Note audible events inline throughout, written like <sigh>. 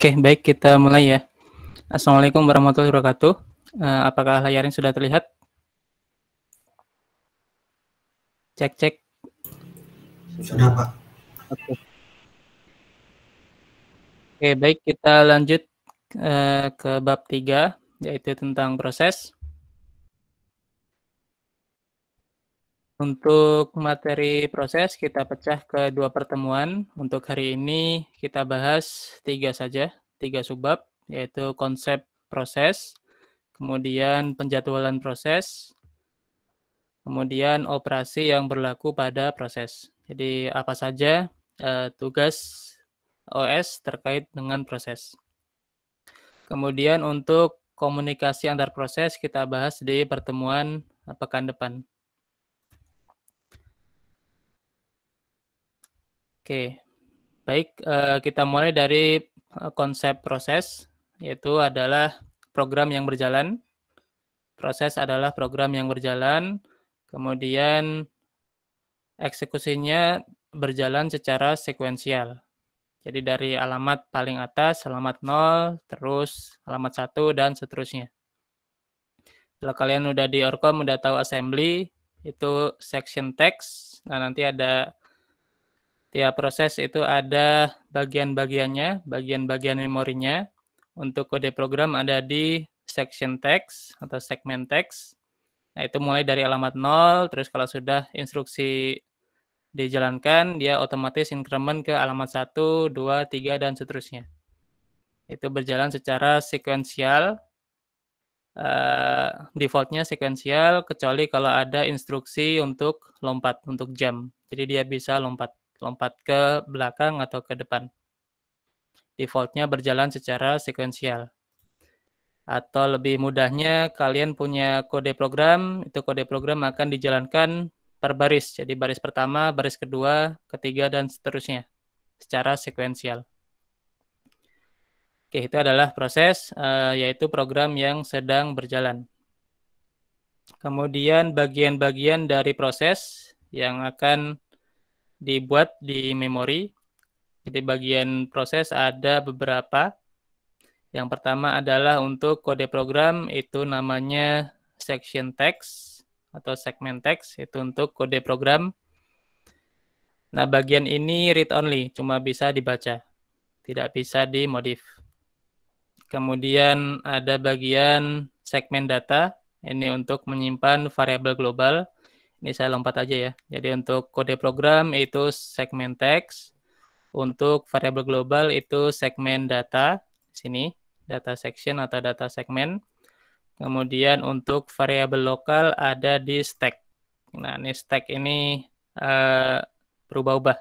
Oke, baik kita mulai ya. Assalamualaikum warahmatullahi wabarakatuh. Uh, apakah layarnya sudah terlihat? Cek cek. Sudah pak. Oke. Oke baik kita lanjut uh, ke bab tiga yaitu tentang proses. Untuk materi proses kita pecah ke dua pertemuan. Untuk hari ini kita bahas tiga saja, tiga subbab, yaitu konsep proses, kemudian penjadwalan proses, kemudian operasi yang berlaku pada proses. Jadi apa saja eh, tugas OS terkait dengan proses. Kemudian untuk komunikasi antar proses kita bahas di pertemuan pekan depan. Oke, baik eh, kita mulai dari eh, konsep proses, yaitu adalah program yang berjalan. Proses adalah program yang berjalan, kemudian eksekusinya berjalan secara sekuensial. Jadi dari alamat paling atas, alamat 0, terus alamat 1, dan seterusnya. Kalau kalian udah di Orkom, udah tahu assembly, itu section text. Nah, nanti ada Tiap proses itu ada bagian-bagiannya, bagian-bagian memorinya. Untuk kode program ada di section text atau segmen text. Nah, itu mulai dari alamat 0, terus kalau sudah instruksi dijalankan, dia otomatis increment ke alamat 1, 2, 3, dan seterusnya. Itu berjalan secara sekuensial. Uh, eh, defaultnya sekuensial, kecuali kalau ada instruksi untuk lompat, untuk jam. Jadi dia bisa lompat lompat ke belakang atau ke depan. Defaultnya berjalan secara sekuensial. Atau lebih mudahnya kalian punya kode program, itu kode program akan dijalankan per baris. Jadi baris pertama, baris kedua, ketiga, dan seterusnya secara sekuensial. Oke, itu adalah proses eh, yaitu program yang sedang berjalan. Kemudian bagian-bagian dari proses yang akan dibuat di memori. Jadi bagian proses ada beberapa. Yang pertama adalah untuk kode program itu namanya section text atau segment text itu untuk kode program. Nah, bagian ini read only, cuma bisa dibaca. Tidak bisa dimodif. Kemudian ada bagian segmen data, ini untuk menyimpan variabel global ini saya lompat aja ya. Jadi untuk kode program itu segmen teks. Untuk variabel global itu segmen data. Sini, data section atau data segmen. Kemudian untuk variabel lokal ada di stack. Nah, ini stack ini uh, berubah-ubah.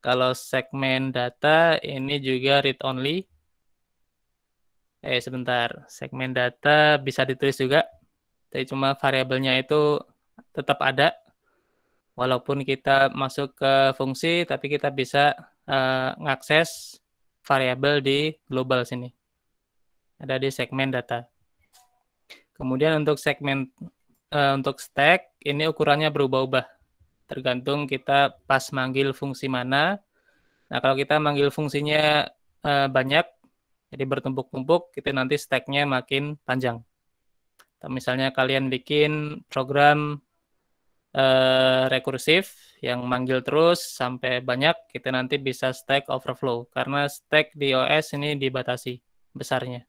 Kalau segmen data ini juga read only. Eh sebentar, segmen data bisa ditulis juga. Tapi cuma variabelnya itu tetap ada walaupun kita masuk ke fungsi tapi kita bisa uh, ngakses variabel di global sini ada di segmen data kemudian untuk segmen uh, untuk stack ini ukurannya berubah-ubah tergantung kita pas manggil fungsi mana nah kalau kita manggil fungsinya uh, banyak jadi bertumpuk-tumpuk kita nanti stacknya makin panjang misalnya kalian bikin program Eh, rekursif yang manggil terus sampai banyak kita nanti bisa stack overflow karena stack di OS ini dibatasi besarnya.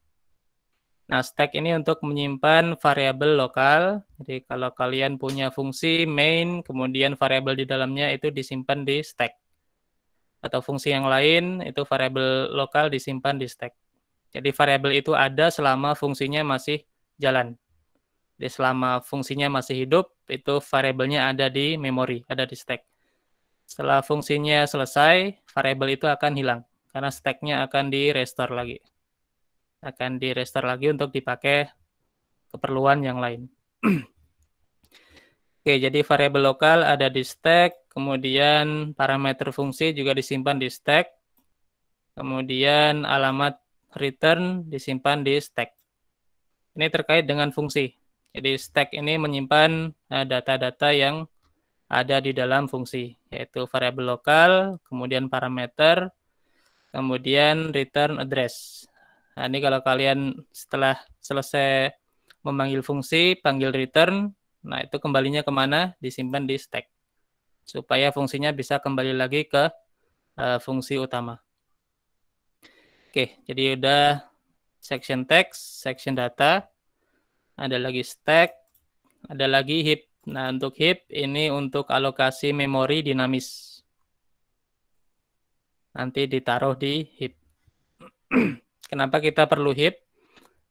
Nah, stack ini untuk menyimpan variabel lokal. Jadi kalau kalian punya fungsi main, kemudian variabel di dalamnya itu disimpan di stack. Atau fungsi yang lain itu variabel lokal disimpan di stack. Jadi variabel itu ada selama fungsinya masih jalan. Jadi selama fungsinya masih hidup, itu variabelnya ada di memori, ada di stack. Setelah fungsinya selesai, variabel itu akan hilang karena stacknya akan di restore lagi. Akan di restore lagi untuk dipakai keperluan yang lain. <clears throat> Oke, jadi variabel lokal ada di stack, kemudian parameter fungsi juga disimpan di stack, kemudian alamat return disimpan di stack. Ini terkait dengan fungsi. Jadi stack ini menyimpan eh, data-data yang ada di dalam fungsi, yaitu variabel lokal, kemudian parameter, kemudian return address. Nah, ini kalau kalian setelah selesai memanggil fungsi, panggil return, nah itu kembalinya kemana? Disimpan di stack. Supaya fungsinya bisa kembali lagi ke uh, fungsi utama. Oke, jadi udah section text, section data, ada lagi stack, ada lagi heap. Nah, untuk heap ini untuk alokasi memori dinamis. Nanti ditaruh di heap. <clears throat> Kenapa kita perlu heap?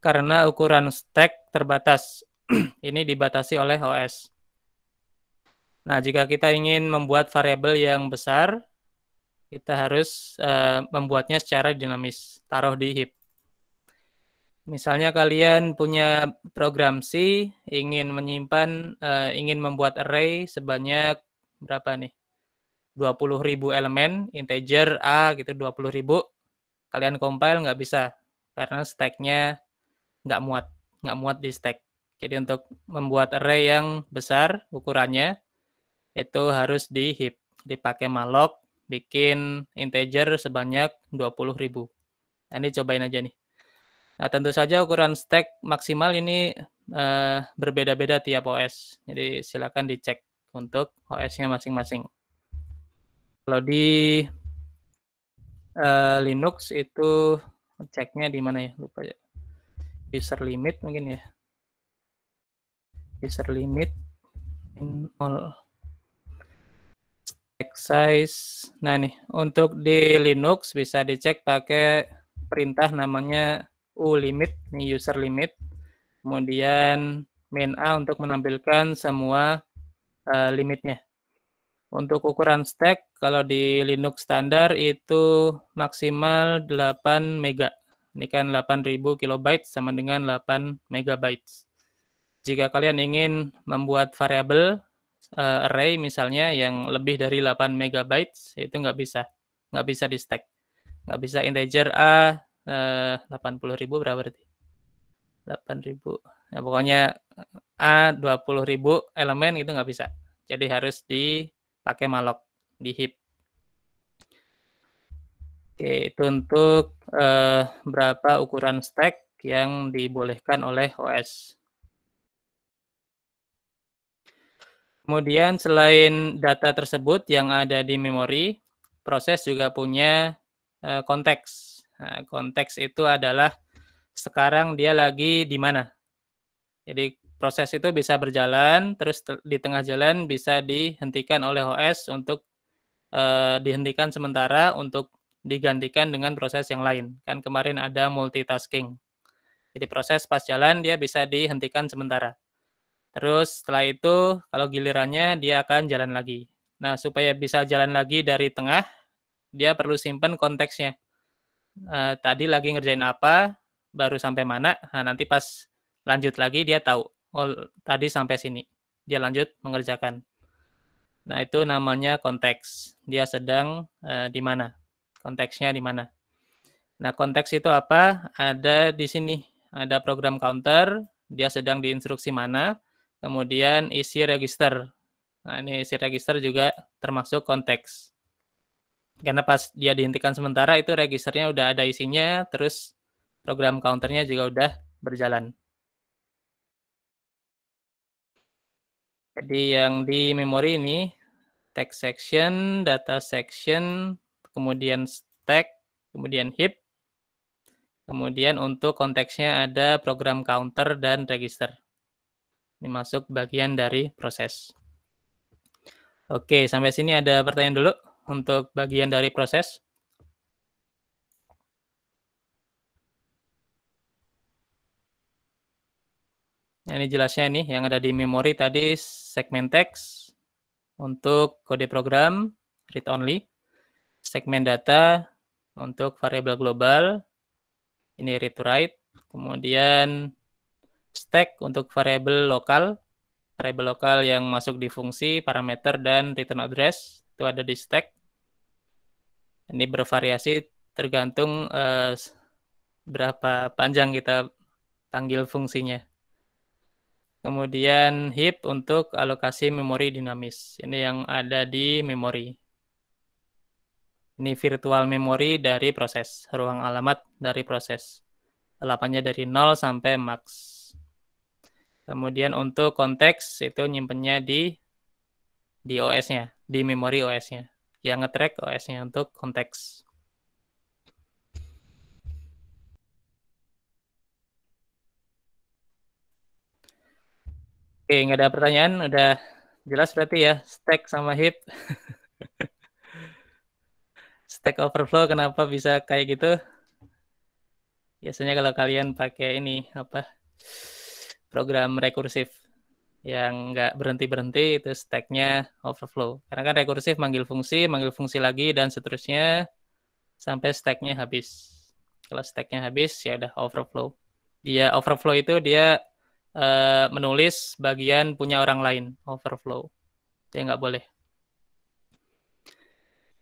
Karena ukuran stack terbatas. <clears throat> ini dibatasi oleh OS. Nah, jika kita ingin membuat variabel yang besar, kita harus uh, membuatnya secara dinamis, taruh di heap. Misalnya kalian punya program C ingin menyimpan uh, ingin membuat array sebanyak berapa nih? 20.000 elemen integer A gitu 20.000 kalian compile nggak bisa karena stacknya nggak muat nggak muat di stack jadi untuk membuat array yang besar ukurannya itu harus di heap dipakai malloc bikin integer sebanyak 20.000 nah, ini cobain aja nih Nah, tentu saja ukuran stack maksimal ini uh, berbeda-beda tiap OS. Jadi silakan dicek untuk OS-nya masing-masing. Kalau di uh, Linux itu ceknya di mana ya? Lupa ya. User limit mungkin ya. User limit in all stack size. Nah nih, untuk di Linux bisa dicek pakai perintah namanya U limit, ini user limit. Kemudian main A untuk menampilkan semua uh, limitnya. Untuk ukuran stack, kalau di Linux standar itu maksimal 8 mega. Ini kan 8000 kilobyte sama dengan 8 megabytes. Jika kalian ingin membuat variabel uh, array misalnya yang lebih dari 8 megabytes, itu nggak bisa. Nggak bisa di stack. Nggak bisa integer A Eh, puluh ribu berapa berarti? delapan ribu. ya pokoknya eh, A puluh ribu elemen itu nggak bisa. Jadi harus dipakai malloc di heap. Oke, itu untuk eh, berapa ukuran stack yang dibolehkan oleh OS. Kemudian selain data tersebut yang ada di memori, proses juga punya eh, konteks Nah, konteks itu adalah sekarang dia lagi di mana. Jadi proses itu bisa berjalan, terus di tengah jalan bisa dihentikan oleh OS untuk eh, dihentikan sementara untuk digantikan dengan proses yang lain. Kan kemarin ada multitasking. Jadi proses pas jalan dia bisa dihentikan sementara. Terus setelah itu kalau gilirannya dia akan jalan lagi. Nah supaya bisa jalan lagi dari tengah, dia perlu simpan konteksnya uh, tadi lagi ngerjain apa, baru sampai mana. Nah, nanti pas lanjut lagi dia tahu, oh tadi sampai sini. Dia lanjut mengerjakan. Nah, itu namanya konteks. Dia sedang uh, di mana? Konteksnya di mana? Nah, konteks itu apa? Ada di sini. Ada program counter, dia sedang di instruksi mana, kemudian isi register. Nah, ini isi register juga termasuk konteks karena pas dia dihentikan sementara itu registernya udah ada isinya terus program counternya juga udah berjalan jadi yang di memori ini text section data section kemudian stack kemudian heap kemudian untuk konteksnya ada program counter dan register ini masuk bagian dari proses Oke, sampai sini ada pertanyaan dulu untuk bagian dari proses. Nah, ini jelasnya nih yang ada di memori tadi segmen teks untuk kode program read only, segmen data untuk variabel global, ini read write, kemudian stack untuk variabel lokal, variabel lokal yang masuk di fungsi, parameter dan return address, itu ada di stack. Ini bervariasi tergantung eh, berapa panjang kita panggil fungsinya. Kemudian heap untuk alokasi memori dinamis. Ini yang ada di memori. Ini virtual memori dari proses, ruang alamat dari proses. Lapannya dari 0 sampai max. Kemudian untuk konteks itu nyimpennya di di OS-nya di memori OS-nya yang nge-track OS-nya untuk konteks Oke, nggak ada pertanyaan, udah jelas berarti ya, stack sama heap. <laughs> stack overflow kenapa bisa kayak gitu? Biasanya kalau kalian pakai ini apa? program rekursif yang nggak berhenti-berhenti itu stacknya overflow. Karena kan rekursif manggil fungsi, manggil fungsi lagi, dan seterusnya sampai stacknya habis. Kalau stacknya habis, ya udah overflow. Dia overflow itu dia uh, menulis bagian punya orang lain, overflow. Dia nggak boleh.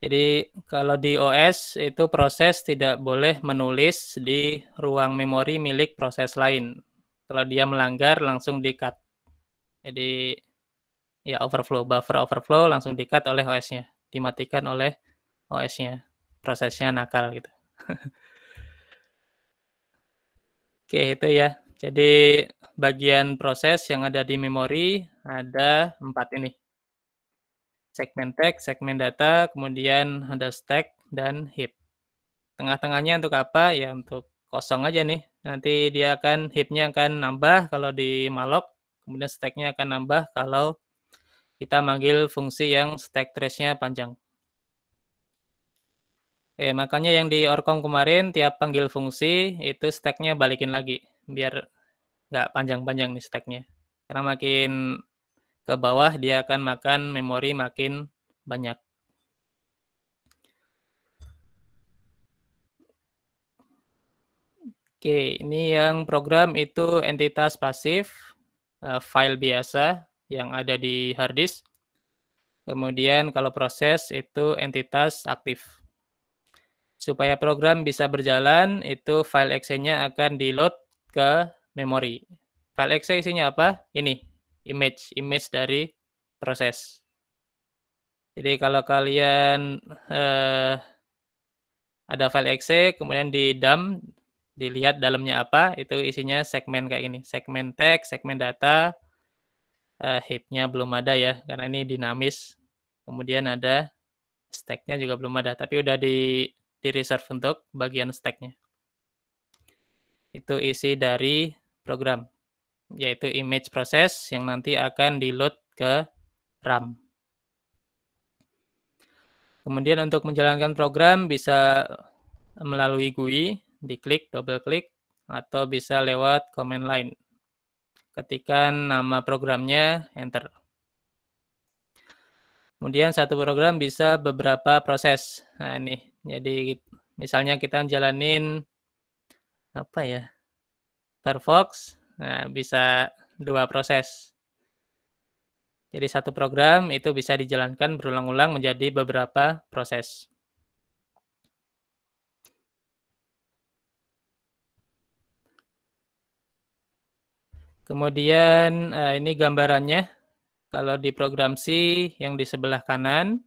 Jadi kalau di OS itu proses tidak boleh menulis di ruang memori milik proses lain. Kalau dia melanggar langsung di cut. Jadi ya overflow, buffer overflow langsung dikat oleh OS-nya, dimatikan oleh OS-nya. Prosesnya nakal gitu. <laughs> Oke, itu ya. Jadi bagian proses yang ada di memori ada empat ini. Segmen text segmen data, kemudian ada stack dan heap. Tengah-tengahnya untuk apa? Ya untuk kosong aja nih. Nanti dia akan heapnya akan nambah kalau di malloc Kemudian stacknya akan nambah kalau kita manggil fungsi yang stack trace-nya panjang. Oke, makanya yang di Orkom kemarin tiap panggil fungsi itu stacknya balikin lagi biar nggak panjang-panjang nih stacknya. Karena makin ke bawah dia akan makan memori makin banyak. Oke, ini yang program itu entitas pasif uh, file biasa yang ada di hard disk. Kemudian kalau proses itu entitas aktif. Supaya program bisa berjalan, itu file exe-nya akan di-load ke memori. File exe isinya apa? Ini, image. Image dari proses. Jadi kalau kalian eh, ada file exe, kemudian di dump dilihat dalamnya apa itu isinya segmen kayak ini segmen teks segmen data uh, eh, heap belum ada ya karena ini dinamis kemudian ada stacknya juga belum ada tapi udah di di reserve untuk bagian stacknya itu isi dari program yaitu image proses yang nanti akan di load ke RAM. Kemudian untuk menjalankan program bisa melalui GUI diklik, double klik, atau bisa lewat command line. Ketikan nama programnya, enter. Kemudian satu program bisa beberapa proses. Nah ini, jadi misalnya kita jalanin apa ya, Firefox, nah bisa dua proses. Jadi satu program itu bisa dijalankan berulang-ulang menjadi beberapa proses. Kemudian uh, ini gambarannya. Kalau di program C yang di sebelah kanan,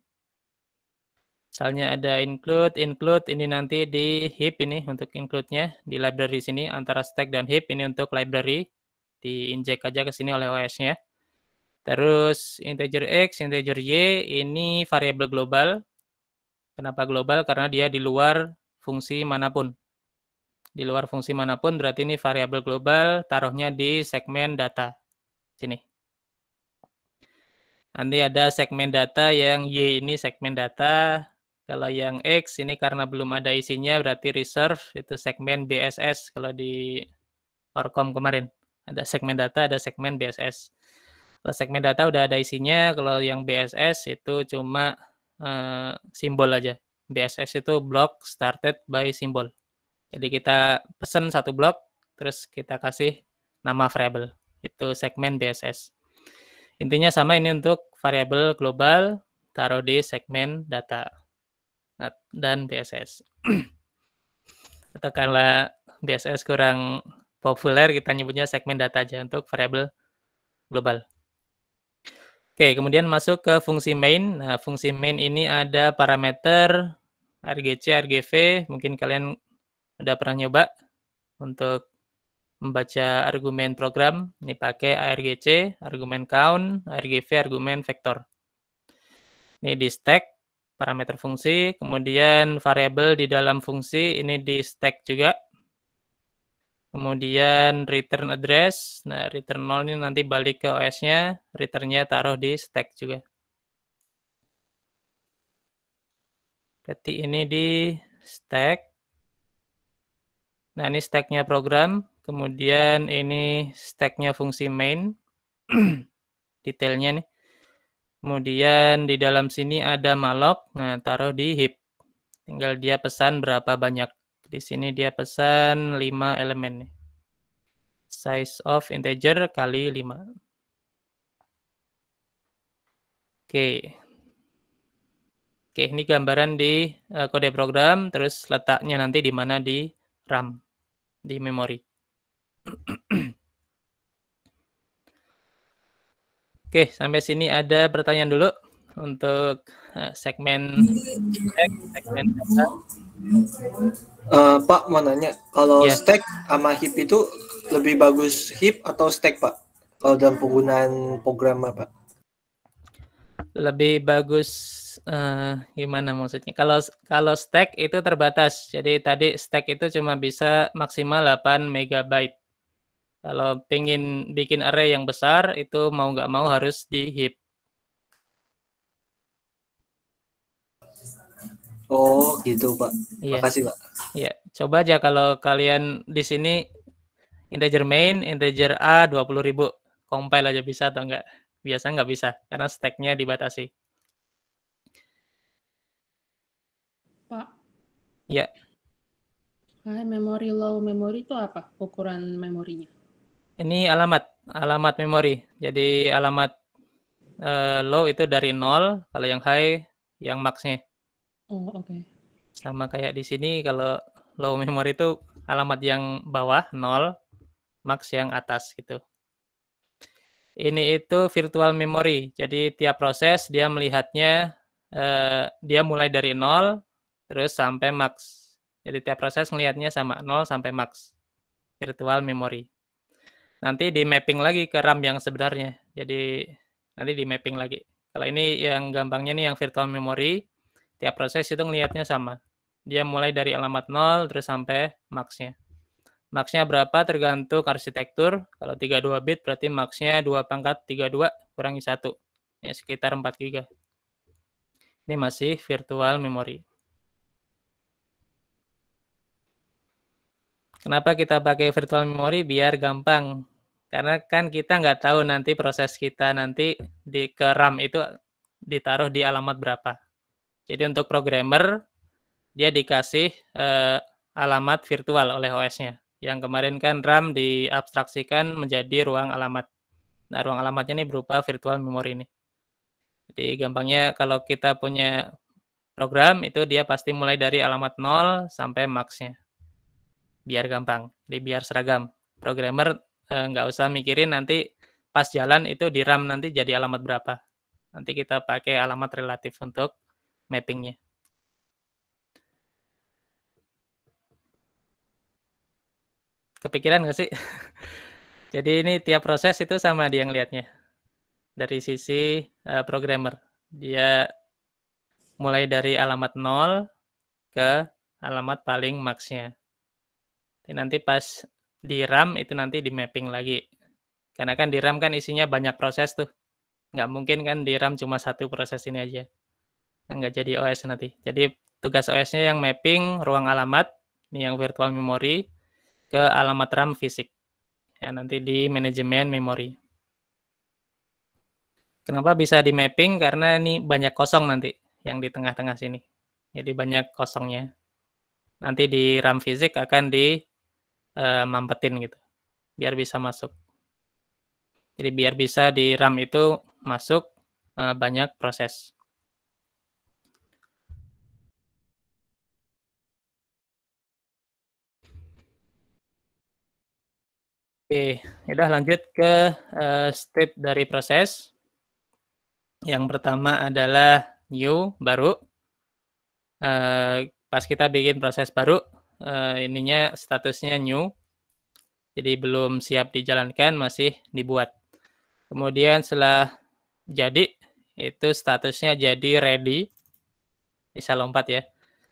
misalnya ada include, include ini nanti di heap ini untuk include-nya di library sini antara stack dan heap ini untuk library di inject aja ke sini oleh OS-nya. Terus integer x, integer y ini variabel global. Kenapa global? Karena dia di luar fungsi manapun di luar fungsi manapun berarti ini variabel global taruhnya di segmen data sini. Nanti ada segmen data yang Y ini segmen data, kalau yang X ini karena belum ada isinya berarti reserve itu segmen BSS kalau di Orkom kemarin. Ada segmen data, ada segmen BSS. Kalau segmen data udah ada isinya, kalau yang BSS itu cuma uh, simbol aja. BSS itu block started by simbol. Jadi kita pesen satu blok, terus kita kasih nama variable Itu segmen BSS. Intinya sama ini untuk variable global, taruh di segmen data eh, dan BSS. <clears throat> Katakanlah BSS kurang populer, kita nyebutnya segmen data aja untuk variable global. Oke, kemudian masuk ke fungsi main. Nah, fungsi main ini ada parameter RGC, RGV. Mungkin kalian udah pernah nyoba untuk membaca argumen program. Ini pakai argc, argumen count, argv, argumen vektor. Ini di stack, parameter fungsi, kemudian variabel di dalam fungsi, ini di stack juga. Kemudian return address, nah return 0 ini nanti balik ke OS-nya, return-nya taruh di stack juga. Berarti ini di stack. Nah, ini stacknya program, kemudian ini stacknya fungsi main. <clears throat> Detailnya nih. Kemudian di dalam sini ada malloc, nah taruh di heap. Tinggal dia pesan berapa banyak. Di sini dia pesan 5 elemen nih. Size of integer kali 5. Oke. Oke, ini gambaran di eh, kode program, terus letaknya nanti di mana di RAM di memori. <clears throat> Oke, sampai sini ada pertanyaan dulu untuk eh, segmen segmen Uh, Pak mau nanya, kalau yeah. stack sama heap itu lebih bagus heap atau stack Pak? Kalau dalam penggunaan program apa? Lebih bagus uh, gimana maksudnya? Kalau kalau stack itu terbatas. Jadi tadi stack itu cuma bisa maksimal 8 megabyte. Kalau pengen bikin array yang besar itu mau nggak mau harus di heap. Oh gitu pak. Iya. Makasih pak. Iya. Coba aja kalau kalian di sini integer main, integer a 20.000 compile aja bisa atau enggak? Biasa nggak bisa karena stacknya dibatasi. Ya. memory, low memory itu apa? Ukuran memorinya? Ini alamat, alamat memori. Jadi alamat uh, low itu dari nol, kalau yang high yang maxnya. Oh, oke. Okay. Sama kayak di sini kalau low memory itu alamat yang bawah nol, max yang atas gitu. Ini itu virtual memory. Jadi tiap proses dia melihatnya uh, dia mulai dari nol terus sampai max. Jadi tiap proses melihatnya sama 0 sampai max virtual memory. Nanti di mapping lagi ke RAM yang sebenarnya. Jadi nanti di mapping lagi. Kalau ini yang gampangnya nih yang virtual memory, tiap proses itu melihatnya sama. Dia mulai dari alamat 0 terus sampai maxnya. Maxnya berapa tergantung arsitektur. Kalau 32 bit berarti maxnya nya 2 pangkat 32 kurangi 1. Ya, sekitar 4 giga. Ini masih virtual memory. Kenapa kita pakai virtual memory? Biar gampang. Karena kan kita nggak tahu nanti proses kita nanti di ke RAM itu ditaruh di alamat berapa. Jadi untuk programmer, dia dikasih eh, alamat virtual oleh OS-nya. Yang kemarin kan RAM diabstraksikan menjadi ruang alamat. Nah, ruang alamatnya ini berupa virtual memory ini. Jadi gampangnya kalau kita punya program itu dia pasti mulai dari alamat 0 sampai max-nya biar gampang, biar seragam. Programmer eh, nggak eh, usah mikirin nanti pas jalan itu di RAM nanti jadi alamat berapa. Nanti kita pakai alamat relatif untuk mappingnya. Kepikiran nggak sih? <laughs> jadi ini tiap proses itu sama dia ngelihatnya. Dari sisi eh, programmer. Dia mulai dari alamat nol ke alamat paling maksnya nanti pas di RAM itu nanti di mapping lagi. Karena kan di RAM kan isinya banyak proses tuh. Nggak mungkin kan di RAM cuma satu proses ini aja. Nggak jadi OS nanti. Jadi tugas OS-nya yang mapping ruang alamat, ini yang virtual memory, ke alamat RAM fisik. Ya, nanti di manajemen memori. Kenapa bisa di mapping? Karena ini banyak kosong nanti yang di tengah-tengah sini. Jadi banyak kosongnya. Nanti di RAM fisik akan di uh, mampetin gitu biar bisa masuk. Jadi biar bisa di RAM itu masuk uh, banyak proses. Oke, ya udah lanjut ke uh, step dari proses. Yang pertama adalah new baru. Uh, pas kita bikin proses baru, uh, ininya statusnya new. Jadi belum siap dijalankan, masih dibuat. Kemudian setelah jadi itu statusnya jadi ready. Bisa lompat ya.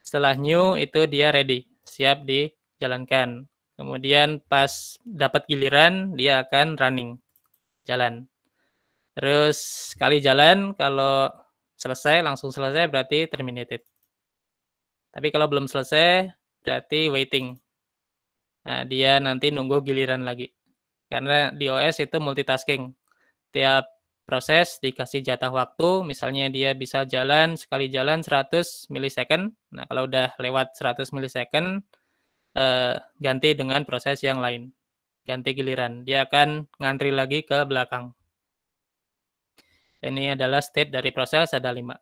Setelah new itu dia ready, siap dijalankan. Kemudian pas dapat giliran dia akan running, jalan. Terus sekali jalan kalau selesai langsung selesai berarti terminated. Tapi kalau belum selesai berarti waiting. Nah, dia nanti nunggu giliran lagi. Karena di OS itu multitasking. Tiap proses dikasih jatah waktu, misalnya dia bisa jalan sekali jalan 100 milisecond. Nah, kalau udah lewat 100 milisecond, eh, ganti dengan proses yang lain. Ganti giliran. Dia akan ngantri lagi ke belakang. Ini adalah state dari proses ada lima.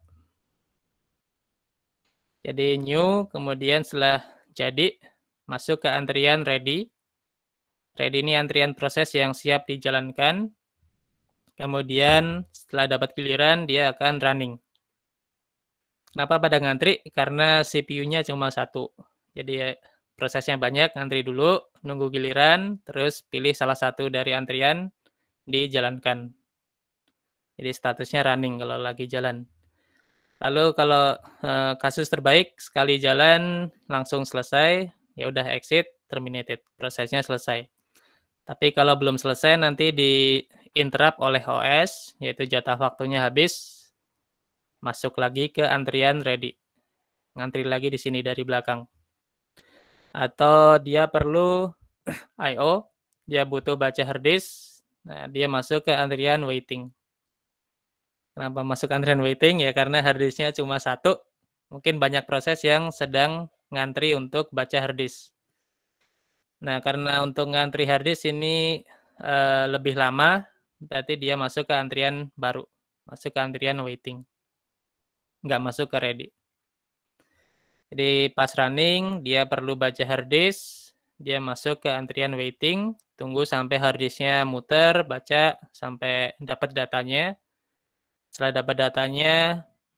Jadi new, kemudian setelah jadi masuk ke antrian ready. Ready ini antrian proses yang siap dijalankan. Kemudian setelah dapat giliran dia akan running. Kenapa pada ngantri? Karena CPU-nya cuma satu. Jadi ya, prosesnya banyak, ngantri dulu, nunggu giliran, terus pilih salah satu dari antrian, dijalankan. Jadi statusnya running kalau lagi jalan. Lalu kalau uh, kasus terbaik sekali jalan langsung selesai, ya udah exit, terminated, prosesnya selesai. Tapi kalau belum selesai nanti di interrupt oleh OS, yaitu jatah waktunya habis, masuk lagi ke antrian ready. Ngantri lagi di sini dari belakang. Atau dia perlu <clears throat> I.O., dia butuh baca hard disk, nah dia masuk ke antrian waiting. Kenapa masuk antrian waiting? Ya karena harddisknya cuma satu. Mungkin banyak proses yang sedang ngantri untuk baca harddisk. Nah, karena untuk ngantri harddisk ini e, lebih lama, berarti dia masuk ke antrian baru. Masuk ke antrian waiting. Nggak masuk ke ready. Jadi pas running, dia perlu baca harddisk, dia masuk ke antrian waiting, tunggu sampai harddisknya muter, baca sampai dapat datanya, setelah dapat datanya,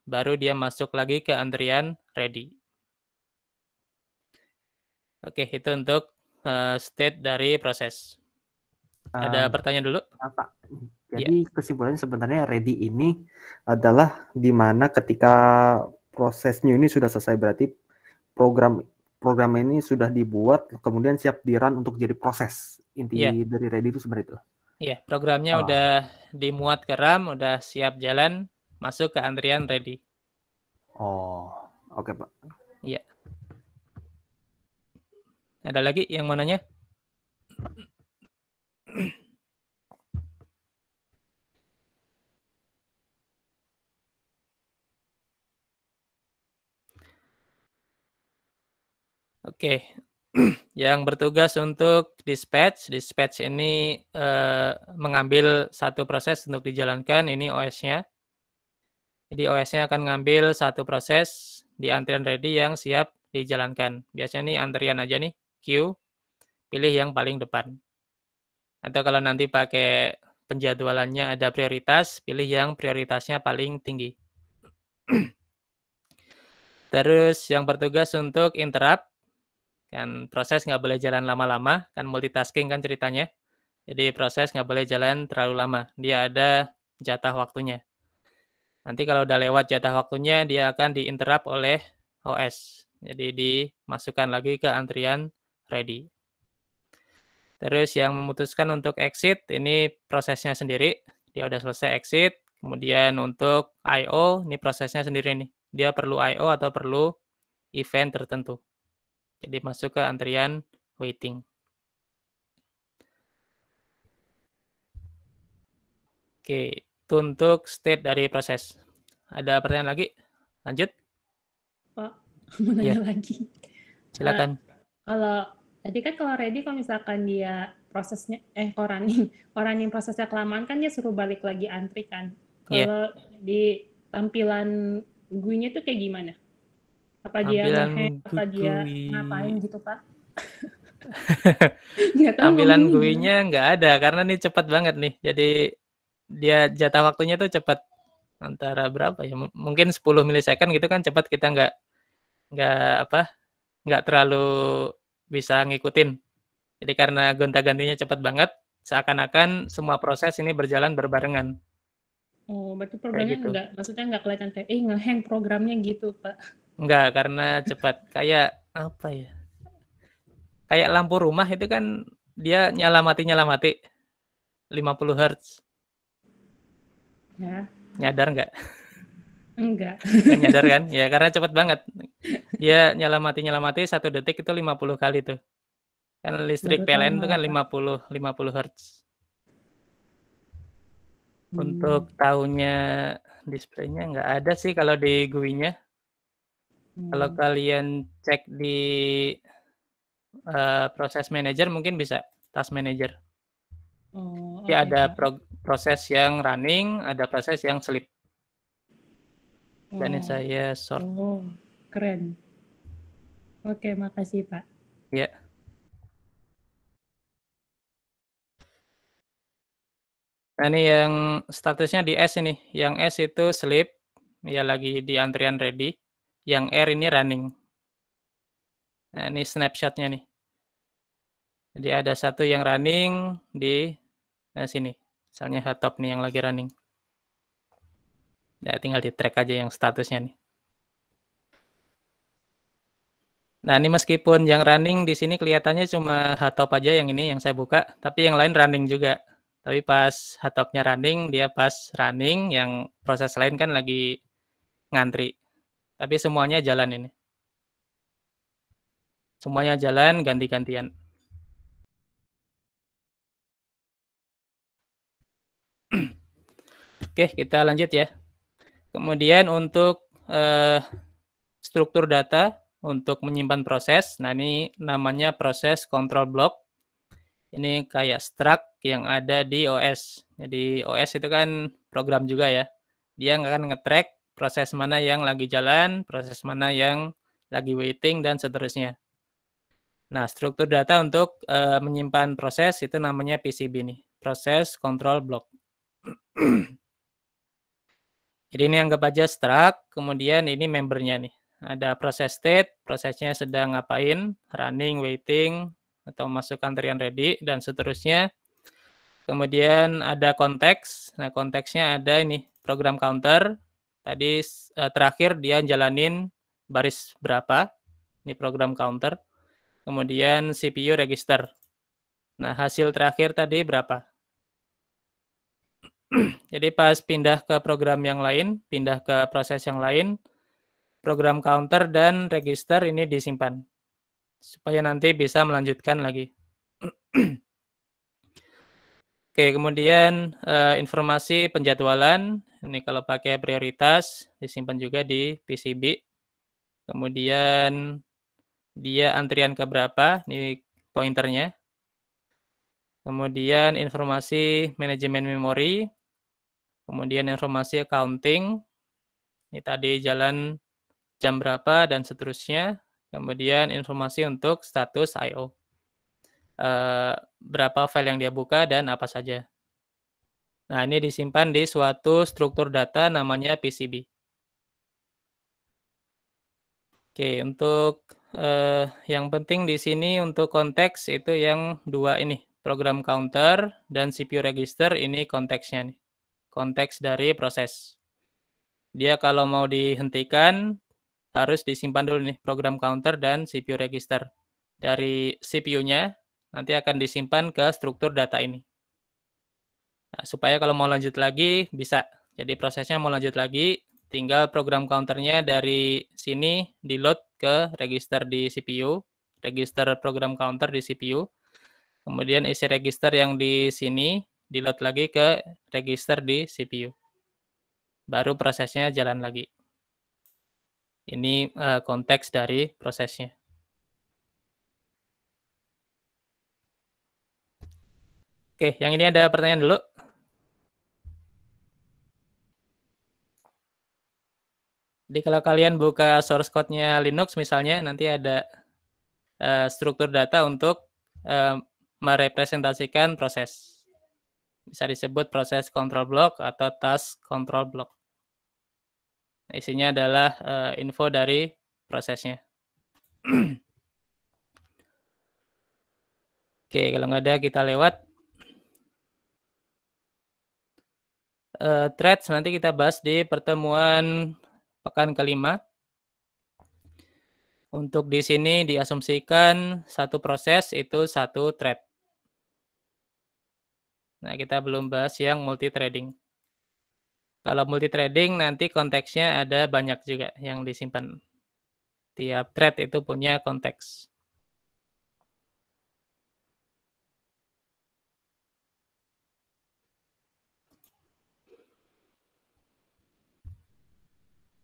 baru dia masuk lagi ke antrian ready. Oke, itu untuk eh, state dari proses. Um, Ada pertanyaan dulu? Apa? Iya. Jadi yeah. kesimpulannya sebenarnya ready ini adalah di mana ketika prosesnya ini sudah selesai berarti program program ini sudah dibuat kemudian siap di run untuk jadi proses inti yeah. dari ready itu sebenarnya itu. Iya, programnya oh. udah dimuat ke RAM, udah siap jalan, masuk ke antrian ready. Oh, oke okay, Pak. Iya. Ada lagi yang mananya? Oke. Okay. <clears throat> yang bertugas untuk dispatch. Dispatch ini eh, mengambil satu proses untuk dijalankan, ini OS-nya. Jadi OS-nya akan mengambil satu proses di antrian ready yang siap dijalankan. Biasanya ini antrian aja nih, queue, pilih yang paling depan. Atau kalau nanti pakai penjadwalannya ada prioritas, pilih yang prioritasnya paling tinggi. <clears throat> Terus yang bertugas untuk interrupt Kan proses nggak boleh jalan lama-lama, kan multitasking kan ceritanya. Jadi proses nggak boleh jalan terlalu lama. Dia ada jatah waktunya. Nanti kalau udah lewat jatah waktunya, dia akan diinterrupt oleh OS. Jadi dimasukkan lagi ke antrian ready. Terus yang memutuskan untuk exit, ini prosesnya sendiri. Dia udah selesai exit. Kemudian untuk I.O., ini prosesnya sendiri nih. Dia perlu I.O. atau perlu event tertentu. Jadi masuk ke antrian waiting. Oke, itu untuk state dari proses. Ada pertanyaan lagi? Lanjut. Pak, <laughs> mau nanya ya. lagi. Silakan. Uh, kalau tadi kan kalau ready kalau misalkan dia prosesnya eh orang <laughs> yang prosesnya kelamaan kan dia suruh balik lagi antri kan. Iya. Kalau yeah. di tampilan gue-nya tuh kayak gimana? apa dia ngehe, apa dia ngapain gitu pak <laughs> tampilan guinya nggak ada karena nih cepat banget nih jadi dia jatah waktunya tuh cepat antara berapa ya M mungkin 10 milisecond gitu kan cepat kita nggak nggak apa nggak terlalu bisa ngikutin jadi karena gonta-gantinya cepat banget seakan-akan semua proses ini berjalan berbarengan oh berarti programnya gitu. nggak maksudnya nggak kelihatan kayak eh ngeheng programnya gitu pak Enggak, karena cepat. Kayak apa ya? Kayak lampu rumah itu kan dia nyala mati nyala mati 50 Hz. Ya. Nyadar enggak? Enggak. Nggak nyadar kan? <laughs> Ya karena cepat banget. Dia nyala mati nyala mati satu detik itu 50 kali tuh. Kan listrik Betul, PLN itu kan 50 50 Hz untuk tahunnya displaynya nggak ada sih kalau di GUI-nya Hmm. Kalau kalian cek di uh, proses manager mungkin bisa task manager. Oh, Jadi okay. Oh, ada iya. pro proses yang running, ada proses yang sleep. Dan oh. saya sort. Oh, keren. Oke, makasih Pak. Ya. Yeah. Nah, ini yang statusnya di S ini. Yang S itu sleep, ya lagi di antrian ready. Yang R ini running. Nah, ini snapshotnya nih. Jadi ada satu yang running di nah sini. Misalnya Hatop nih yang lagi running. Nah, tinggal di track aja yang statusnya nih. Nah, ini meskipun yang running di sini kelihatannya cuma Hatop aja yang ini yang saya buka, tapi yang lain running juga. Tapi pas Hatopnya running, dia pas running, yang proses lain kan lagi ngantri. Tapi semuanya jalan ini. Semuanya jalan ganti-gantian. <clears throat> Oke, kita lanjut ya. Kemudian untuk eh, struktur data untuk menyimpan proses. Nah, ini namanya proses control block. Ini kayak struct yang ada di OS. Jadi OS itu kan program juga ya. Dia nggak akan nge-track proses mana yang lagi jalan, proses mana yang lagi waiting, dan seterusnya. Nah, struktur data untuk e, menyimpan proses itu namanya PCB nih, proses control block. <clears throat> Jadi ini anggap aja struct, kemudian ini membernya nih. Ada proses state, prosesnya sedang ngapain, running, waiting, atau masuk antrian ready, dan seterusnya. Kemudian ada konteks. Nah, konteksnya ada ini, program counter, Tadi uh, terakhir dia jalanin baris berapa. Ini program counter. Kemudian CPU register. Nah, hasil terakhir tadi berapa? <clears throat> Jadi pas pindah ke program yang lain, pindah ke proses yang lain, program counter dan register ini disimpan. Supaya nanti bisa melanjutkan lagi. <clears throat> Oke, kemudian uh, informasi penjadwalan ini kalau pakai prioritas disimpan juga di PCB. Kemudian dia antrian ke berapa? Ini pointernya. Kemudian informasi manajemen memori. Kemudian informasi accounting. Ini tadi jalan jam berapa dan seterusnya. Kemudian informasi untuk status I.O. Eh, berapa file yang dia buka dan apa saja. Nah, ini disimpan di suatu struktur data namanya PCB. Oke, untuk eh, yang penting di sini untuk konteks itu yang dua ini, program counter dan CPU register ini konteksnya nih. Konteks dari proses. Dia kalau mau dihentikan harus disimpan dulu nih program counter dan CPU register. Dari CPU-nya nanti akan disimpan ke struktur data ini. Nah, supaya kalau mau lanjut lagi bisa. Jadi prosesnya mau lanjut lagi, tinggal program counternya dari sini di load ke register di CPU, register program counter di CPU. Kemudian isi register yang di sini di load lagi ke register di CPU. Baru prosesnya jalan lagi. Ini uh, konteks dari prosesnya. Oke, yang ini ada pertanyaan dulu. Jadi kalau kalian buka source code-nya Linux misalnya nanti ada uh, struktur data untuk uh, merepresentasikan proses. Bisa disebut proses control block atau task control block. Isinya adalah uh, info dari prosesnya. <clears throat> Oke, kalau nggak ada kita lewat. uh, threads nanti kita bahas di pertemuan pekan kelima. Untuk di sini diasumsikan satu proses itu satu trade. Nah, kita belum bahas yang multi trading. Kalau multi trading nanti konteksnya ada banyak juga yang disimpan. Tiap trade itu punya konteks.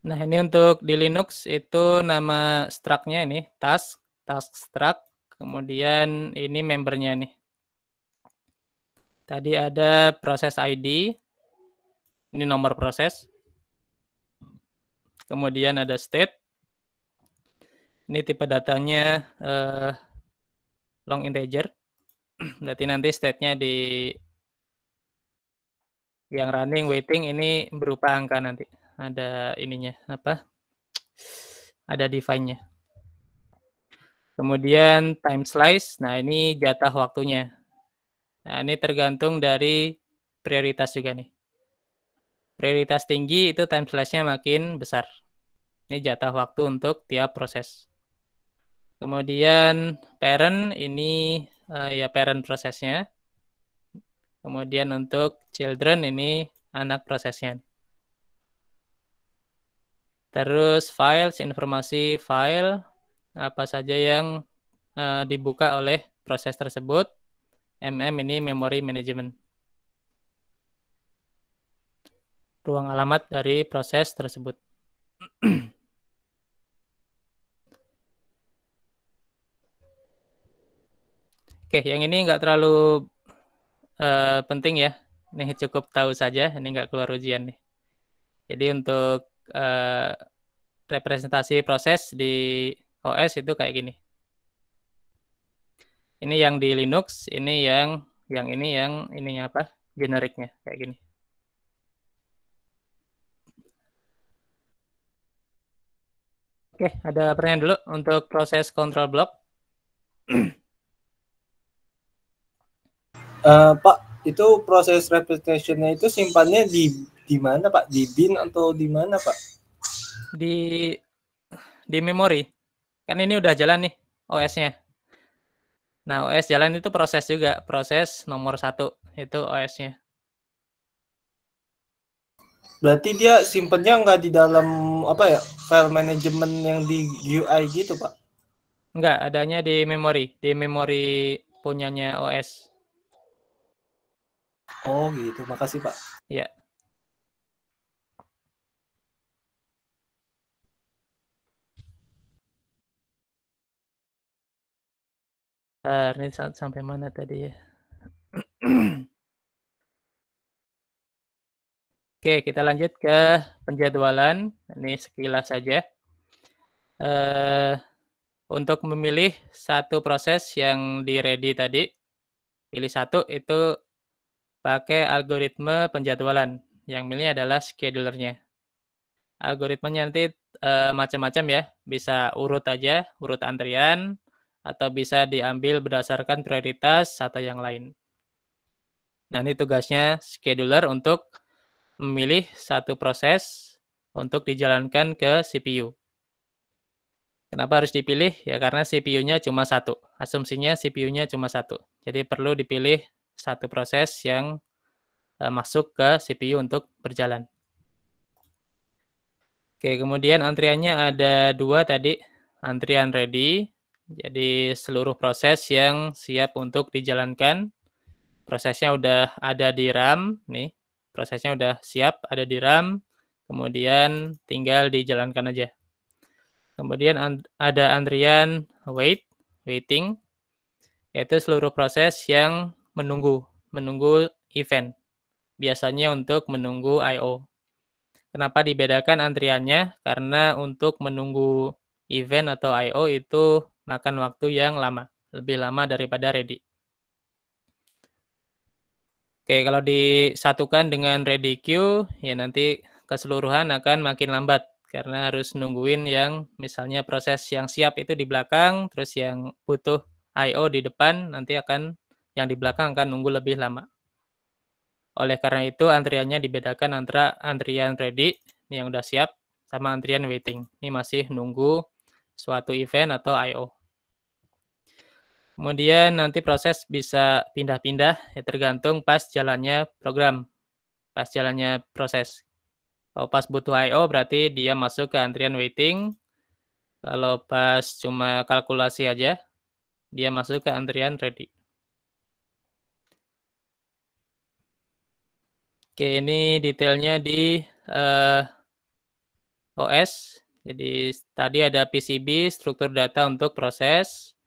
Nah, ini untuk di Linux itu nama struct-nya ini task, task struct. Kemudian ini membernya nih. Tadi ada proses ID. Ini nomor proses. Kemudian ada state. Ini tipe datanya eh, long integer. <clears throat> Berarti nanti state-nya di yang running waiting ini berupa angka nanti ada ininya apa? Ada define-nya. Kemudian time slice. Nah, ini jatah waktunya. Nah, ini tergantung dari prioritas juga nih. Prioritas tinggi itu time slice-nya makin besar. Ini jatah waktu untuk tiap proses. Kemudian parent ini uh, ya parent prosesnya. Kemudian untuk children ini anak prosesnya. Terus files, informasi file, apa saja yang uh, dibuka oleh proses tersebut. MM ini memory management. Ruang alamat dari proses tersebut. <clears throat> Oke, yang ini nggak terlalu uh, penting ya. Ini cukup tahu saja, ini nggak keluar ujian nih. Jadi untuk Eh, representasi proses di OS itu kayak gini. Ini yang di Linux, ini yang yang ini yang ininya apa? generiknya kayak gini. Oke, ada pertanyaan dulu untuk proses control block. Uh, Pak, itu proses representasinya itu simpannya di di mana Pak? Di bin atau di mana Pak? Di di memori. Kan ini udah jalan nih OS-nya. Nah, OS jalan itu proses juga, proses nomor satu itu OS-nya. Berarti dia simpennya nggak di dalam apa ya file management yang di UI gitu pak? Nggak, adanya di memori, di memori punyanya OS. Oh gitu, makasih pak. Ya. Bentar, ini sampai mana tadi ya? <clears throat> Oke, kita lanjut ke penjadwalan. Ini sekilas saja. Uh, untuk memilih satu proses yang di ready tadi, pilih satu itu pakai algoritma penjadwalan. Yang milih adalah schedulernya. Algoritmenya nanti uh, macam-macam ya, bisa urut aja, urut antrian, atau bisa diambil berdasarkan prioritas atau yang lain. Nah, ini tugasnya scheduler untuk memilih satu proses untuk dijalankan ke CPU. Kenapa harus dipilih? Ya karena CPU-nya cuma satu. Asumsinya CPU-nya cuma satu. Jadi perlu dipilih satu proses yang e, masuk ke CPU untuk berjalan. Oke, kemudian antriannya ada dua tadi. Antrian ready jadi seluruh proses yang siap untuk dijalankan, prosesnya udah ada di RAM, nih, prosesnya udah siap ada di RAM, kemudian tinggal dijalankan aja. Kemudian ada antrian wait, waiting, yaitu seluruh proses yang menunggu, menunggu event, biasanya untuk menunggu I.O. Kenapa dibedakan antriannya? Karena untuk menunggu event atau I.O. itu makan waktu yang lama, lebih lama daripada ready. Oke, kalau disatukan dengan ready queue, ya nanti keseluruhan akan makin lambat karena harus nungguin yang misalnya proses yang siap itu di belakang, terus yang butuh IO di depan, nanti akan yang di belakang akan nunggu lebih lama. Oleh karena itu antriannya dibedakan antara antrian ready yang udah siap sama antrian waiting. Ini masih nunggu suatu event atau IO. o Kemudian nanti proses bisa pindah-pindah ya tergantung pas jalannya program, pas jalannya proses. Kalau pas butuh IO berarti dia masuk ke antrian waiting. Kalau pas cuma kalkulasi aja, dia masuk ke antrian ready. Oke, ini detailnya di uh, eh, OS. Jadi tadi ada PCB, struktur data untuk proses.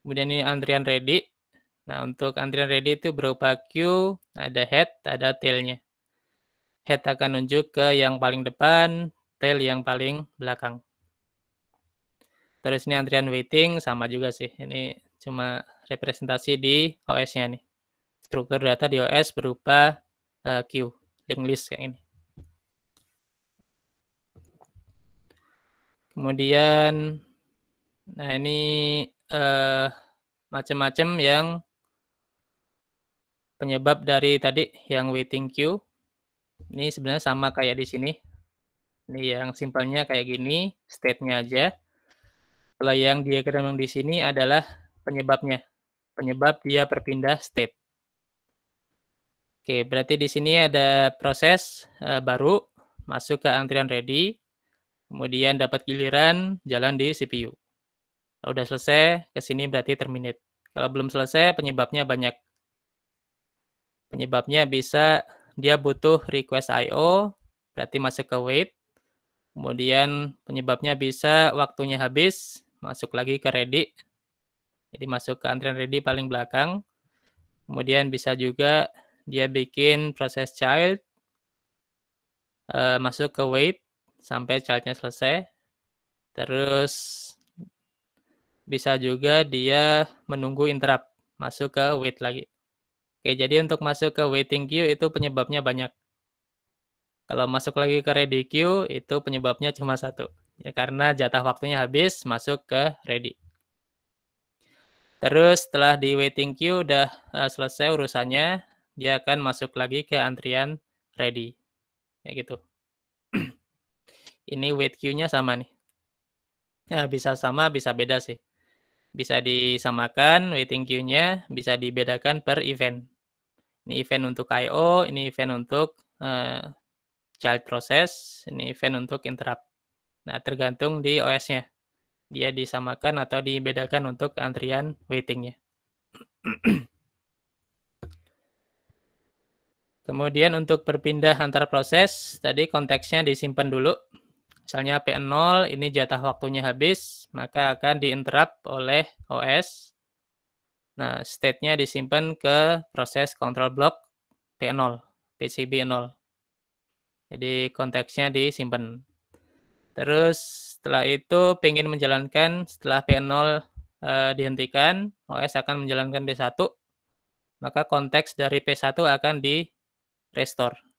Kemudian ini antrian ready. Nah, untuk antrian ready itu berupa queue, ada head, ada tailnya. Head akan nunjuk ke yang paling depan, tail yang paling belakang. Terus ini antrian waiting sama juga sih. Ini cuma representasi di OS-nya nih. Struktur data di OS berupa uh, eh, queue, linked list kayak ini. Kemudian, nah ini uh, eh, macam-macam yang penyebab dari tadi yang waiting queue. Ini sebenarnya sama kayak di sini. Ini yang simpelnya kayak gini, state-nya aja. Kalau yang dia yang di sini adalah penyebabnya. Penyebab dia berpindah state. Oke, berarti di sini ada proses uh, baru masuk ke antrian ready, kemudian dapat giliran jalan di CPU. Kalau udah selesai, ke sini berarti terminate. Kalau belum selesai, penyebabnya banyak. Penyebabnya bisa dia butuh request I.O., berarti masuk ke wait. Kemudian penyebabnya bisa waktunya habis, masuk lagi ke ready. Jadi masuk ke antrian ready paling belakang. Kemudian bisa juga dia bikin proses child, eh, masuk ke wait sampai childnya selesai. Terus bisa juga dia menunggu interrupt masuk ke wait lagi. Oke, jadi untuk masuk ke waiting queue itu penyebabnya banyak. Kalau masuk lagi ke ready queue itu penyebabnya cuma satu. Ya karena jatah waktunya habis masuk ke ready. Terus setelah di waiting queue udah eh, selesai urusannya, dia akan masuk lagi ke antrian ready. Ya gitu. <clears throat> Ini wait queue-nya sama nih. Ya bisa sama, bisa beda sih bisa disamakan waiting queue-nya, bisa dibedakan per event. Ini event untuk IO, ini event untuk uh, child process, ini event untuk interrupt. Nah, tergantung di OS-nya. Dia disamakan atau dibedakan untuk antrian waiting-nya. <clears throat> Kemudian untuk berpindah antar proses, tadi konteksnya disimpan dulu Misalnya P0 ini jatah waktunya habis, maka akan diinterrupt oleh OS. Nah, state-nya disimpan ke proses control block P0, PCB0. Jadi konteksnya disimpan. Terus setelah itu pengen menjalankan setelah P0 eh, dihentikan, OS akan menjalankan P1, maka konteks dari P1 akan di restore.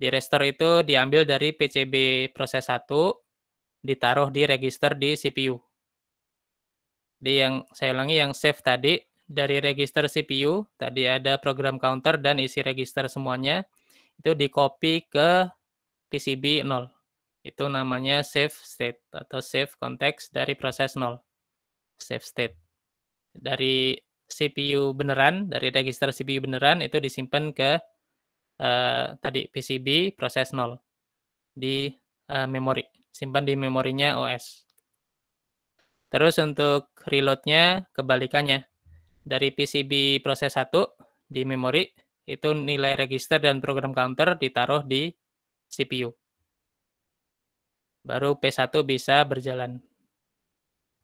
Di restore itu diambil dari PCB proses 1, ditaruh di register di CPU. Di yang saya ulangi yang save tadi dari register CPU, tadi ada program counter dan isi register semuanya, itu di copy ke PCB 0. Itu namanya save state atau save context dari proses 0. Save state. Dari CPU beneran, dari register CPU beneran itu disimpan ke uh, tadi PCB proses nol di uh, memori, simpan di memorinya OS. Terus untuk reloadnya kebalikannya. Dari PCB proses 1 di memori itu nilai register dan program counter ditaruh di CPU. Baru P1 bisa berjalan.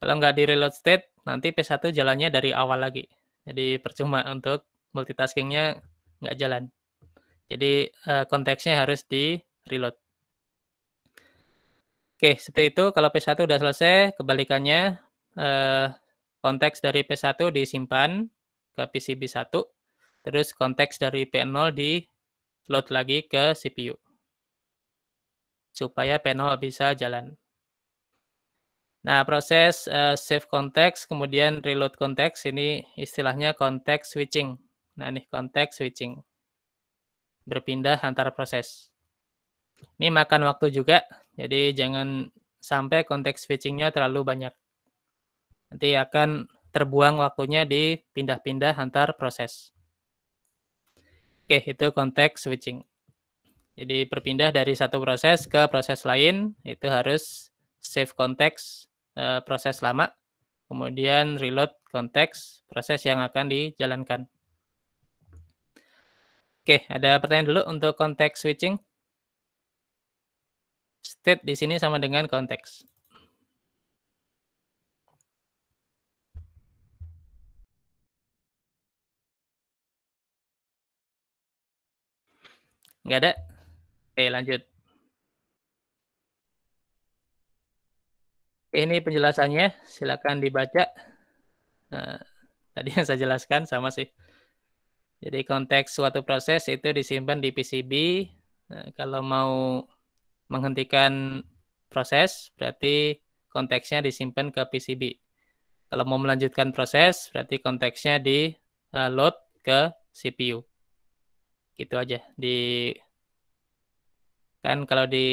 Kalau nggak di reload state, nanti P1 jalannya dari awal lagi. Jadi percuma untuk multitaskingnya nggak jalan. Jadi uh, konteksnya harus di reload. Oke, seperti itu. Kalau P1 sudah selesai, kebalikannya uh, konteks dari P1 disimpan ke PCB1, terus konteks dari P0 di load lagi ke CPU. Supaya P0 bisa jalan. Nah, proses uh, save konteks, kemudian reload konteks, ini istilahnya konteks switching. Nah, ini konteks switching berpindah antar proses. Ini makan waktu juga, jadi jangan sampai konteks switchingnya terlalu banyak. Nanti akan terbuang waktunya di pindah-pindah antar proses. Oke, itu konteks switching. Jadi berpindah dari satu proses ke proses lain, itu harus save konteks e, proses lama, kemudian reload konteks proses yang akan dijalankan. Oke, ada pertanyaan dulu untuk konteks switching. State di sini sama dengan konteks. Nggak ada? Oke, lanjut. Ini penjelasannya, silakan dibaca. Nah, tadi yang saya jelaskan sama sih. Jadi konteks suatu proses itu disimpan di PCB. Nah, kalau mau menghentikan proses, berarti konteksnya disimpan ke PCB. Kalau mau melanjutkan proses, berarti konteksnya di eh, load ke CPU. Gitu aja. Di kan kalau di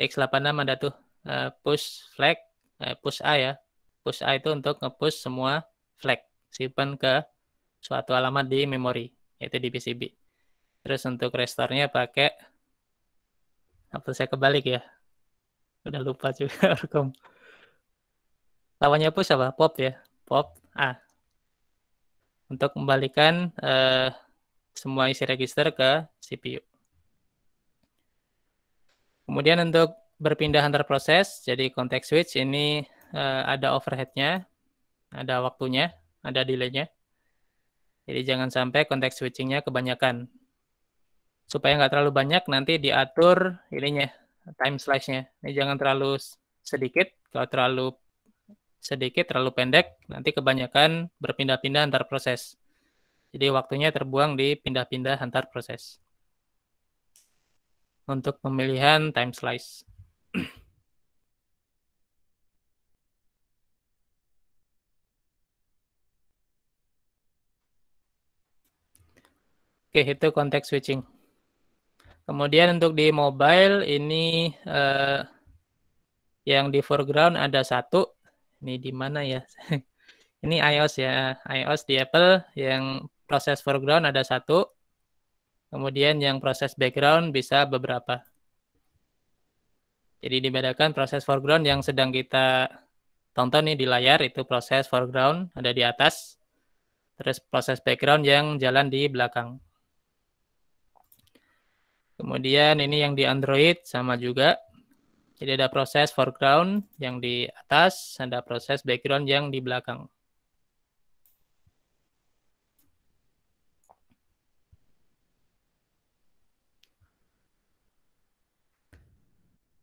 X86 ada tuh eh, push flag, eh, push A ya. Push A itu untuk ngepush semua flag, simpan ke suatu alamat di memori, yaitu di PCB. Terus untuk restore-nya pakai, apa saya kebalik ya? Udah lupa juga <laughs> rekom. Lawannya push apa? Pop ya? Pop A. Untuk membalikan eh, semua isi register ke CPU. Kemudian untuk berpindah antar proses, jadi context switch ini eh, ada overheadnya, ada waktunya, ada delaynya. nya jadi jangan sampai konteks switchingnya kebanyakan. Supaya nggak terlalu banyak, nanti diatur ininya, time slice-nya. Ini jangan terlalu sedikit, kalau terlalu sedikit, terlalu pendek, nanti kebanyakan berpindah-pindah antar proses. Jadi waktunya terbuang di pindah-pindah antar proses. Untuk pemilihan time slice. Oke, itu konteks switching. Kemudian untuk di mobile ini eh, yang di foreground ada satu. Ini di mana ya? <laughs> ini iOS ya. iOS di Apple yang proses foreground ada satu. Kemudian yang proses background bisa beberapa. Jadi dibedakan proses foreground yang sedang kita tonton nih di layar itu proses foreground ada di atas. Terus proses background yang jalan di belakang. Kemudian ini yang di Android sama juga. Jadi ada proses foreground yang di atas, ada proses background yang di belakang.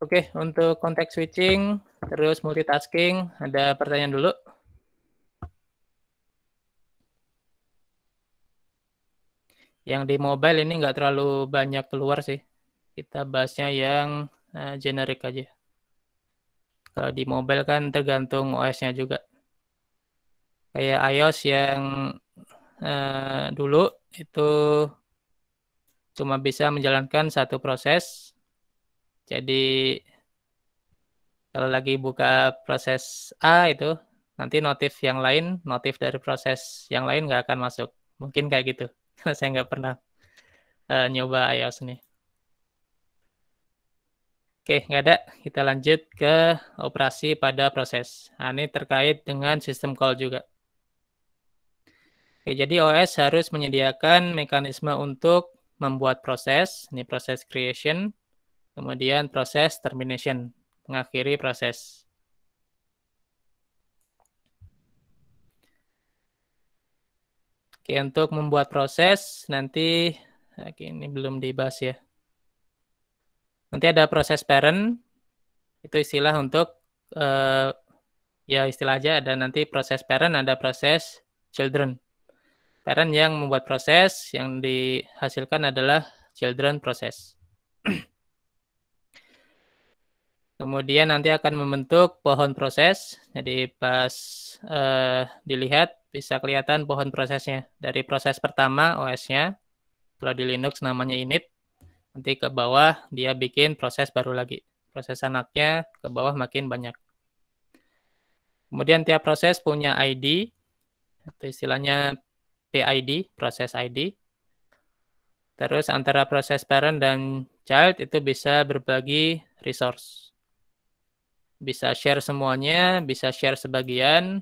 Oke, untuk konteks switching, terus multitasking, ada pertanyaan dulu? Yang di mobile ini nggak terlalu banyak keluar sih. Kita bahasnya yang uh, eh, generik aja. Kalau di mobile kan tergantung OS-nya juga. Kayak iOS yang uh, dulu itu cuma bisa menjalankan satu proses. Jadi kalau lagi buka proses A itu nanti notif yang lain, notif dari proses yang lain nggak akan masuk. Mungkin kayak gitu karena <laughs> saya nggak pernah uh, nyoba iOS nih. Oke, nggak ada. Kita lanjut ke operasi pada proses. Nah, ini terkait dengan sistem call juga. Oke, jadi OS harus menyediakan mekanisme untuk membuat proses. Ini proses creation, kemudian proses termination, mengakhiri proses. Oke, untuk membuat proses nanti ini belum dibahas ya. Nanti ada proses parent itu istilah untuk uh, ya istilah aja ada nanti proses parent ada proses children. Parent yang membuat proses yang dihasilkan adalah children proses. <clears throat> Kemudian nanti akan membentuk pohon proses. Jadi pas uh, dilihat bisa kelihatan pohon prosesnya. Dari proses pertama OS-nya, kalau di Linux namanya init, nanti ke bawah dia bikin proses baru lagi. Proses anaknya ke bawah makin banyak. Kemudian tiap proses punya ID, atau istilahnya PID, proses ID. Terus antara proses parent dan child itu bisa berbagi resource. Bisa share semuanya, bisa share sebagian,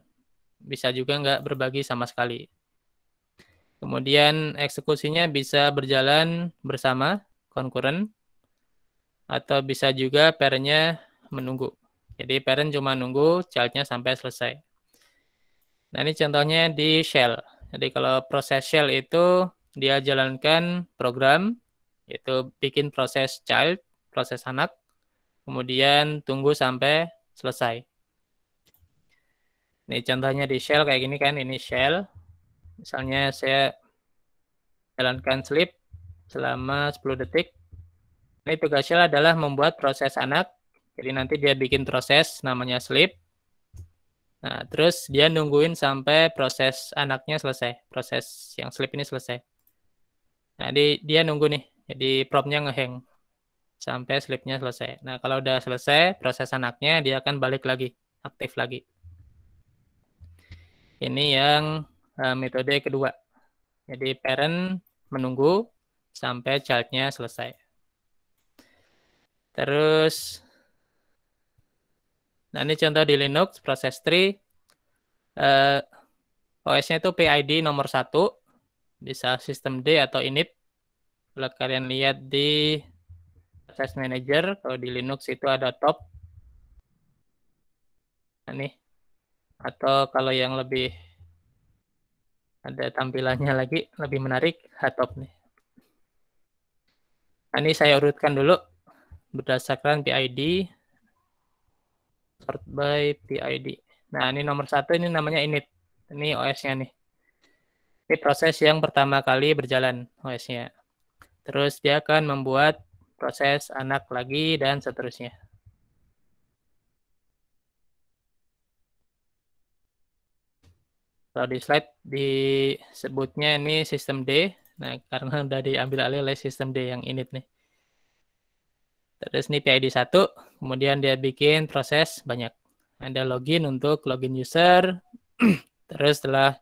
bisa juga nggak berbagi sama sekali. Kemudian eksekusinya bisa berjalan bersama, konkuren, atau bisa juga parentnya menunggu. Jadi parent cuma nunggu childnya sampai selesai. Nah ini contohnya di shell. Jadi kalau proses shell itu dia jalankan program, yaitu bikin proses child, proses anak, kemudian tunggu sampai selesai. Ini contohnya di shell kayak gini kan, ini shell. Misalnya saya jalankan sleep selama 10 detik. Ini tugas shell adalah membuat proses anak. Jadi nanti dia bikin proses namanya sleep. Nah, terus dia nungguin sampai proses anaknya selesai. Proses yang sleep ini selesai. Nah, di, dia nunggu nih. Jadi promptnya ngeheng sampai sleepnya selesai. Nah, kalau udah selesai proses anaknya, dia akan balik lagi, aktif lagi. Ini yang uh, metode kedua. Jadi parent menunggu sampai childnya selesai. Terus, nah ini contoh di Linux, proses tree. Uh, eh, OS-nya itu PID nomor satu. bisa system D atau init. Kalau kalian lihat di proses manager, kalau di Linux itu ada top. Nah, nih, atau kalau yang lebih ada tampilannya lagi lebih menarik hatop nih. Nah, ini saya urutkan dulu berdasarkan PID sort by PID. Nah ini nomor satu ini namanya init. Ini OS-nya nih. Ini proses yang pertama kali berjalan OS-nya. Terus dia akan membuat proses anak lagi dan seterusnya. Kalau di slide disebutnya ini sistem D. Nah, karena sudah <laughs> diambil alih oleh sistem D yang ini, nih. Terus ini PID 1, kemudian dia bikin proses banyak. Anda login untuk login user, <clears throat> terus setelah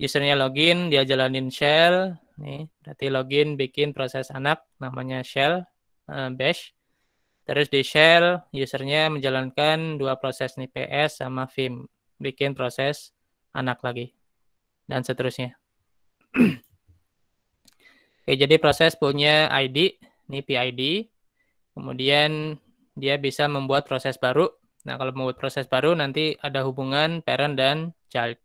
usernya login, dia jalanin shell, nih, berarti login bikin proses anak, namanya shell, uh, bash. Terus di shell, usernya menjalankan dua proses nih, PS sama Vim, bikin proses anak lagi, dan seterusnya. <clears throat> Oke, jadi proses punya ID, ini PID, kemudian dia bisa membuat proses baru. Nah, kalau membuat proses baru nanti ada hubungan parent dan child.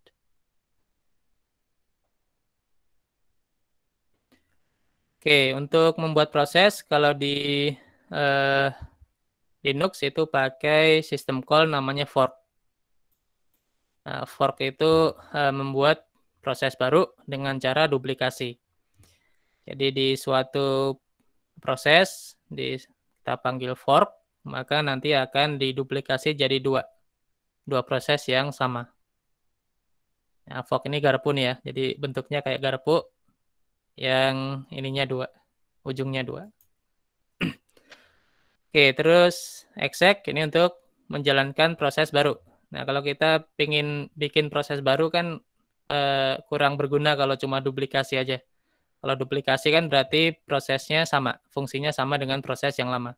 Oke, untuk membuat proses kalau di eh, Linux itu pakai sistem call namanya fork. Nah, fork itu uh, membuat proses baru dengan cara duplikasi. Jadi di suatu proses di kita panggil fork, maka nanti akan diduplikasi jadi dua dua proses yang sama. Nah, fork ini garpu nih ya, jadi bentuknya kayak garpu yang ininya dua, ujungnya dua. <clears throat> Oke, terus exec ini untuk menjalankan proses baru. Nah, kalau kita pingin bikin proses baru kan eh, kurang berguna kalau cuma duplikasi aja. Kalau duplikasi kan berarti prosesnya sama, fungsinya sama dengan proses yang lama.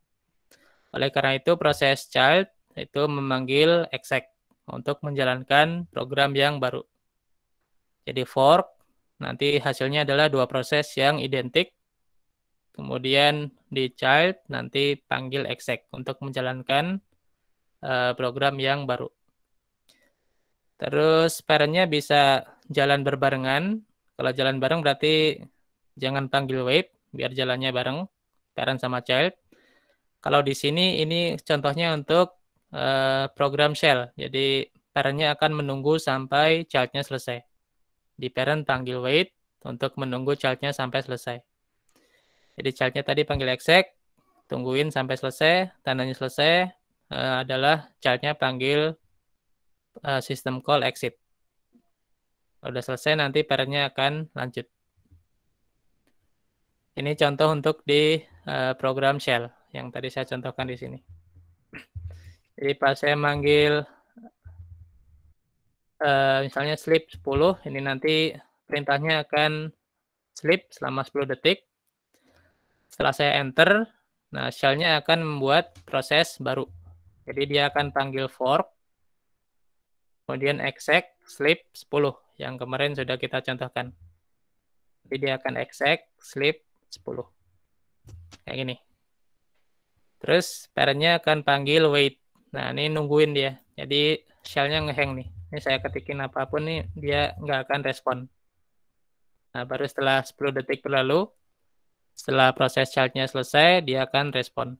Oleh karena itu, proses child itu memanggil exec untuk menjalankan program yang baru. Jadi fork, nanti hasilnya adalah dua proses yang identik. Kemudian di child nanti panggil exec untuk menjalankan eh, program yang baru. Terus parentnya bisa jalan berbarengan. Kalau jalan bareng berarti jangan panggil wait, biar jalannya bareng parent sama child. Kalau di sini ini contohnya untuk uh, program shell. Jadi parentnya akan menunggu sampai childnya selesai. Di parent panggil wait untuk menunggu childnya sampai selesai. Jadi childnya tadi panggil exec, tungguin sampai selesai, tandanya selesai, eh, adalah childnya panggil Eh, sistem call exit. Kalau udah selesai nanti parentnya akan lanjut. Ini contoh untuk di uh, program shell yang tadi saya contohkan di sini. Jadi pas saya manggil uh, misalnya sleep 10, ini nanti perintahnya akan sleep selama 10 detik. Setelah saya enter, nah shellnya akan membuat proses baru. Jadi dia akan panggil fork Kemudian exec sleep 10 yang kemarin sudah kita contohkan. Jadi dia akan exec sleep 10. Kayak gini. Terus parentnya akan panggil wait. Nah ini nungguin dia. Jadi shellnya ngehang nih. Ini saya ketikin apapun nih dia nggak akan respon. Nah baru setelah 10 detik berlalu, setelah proses child-nya selesai dia akan respon.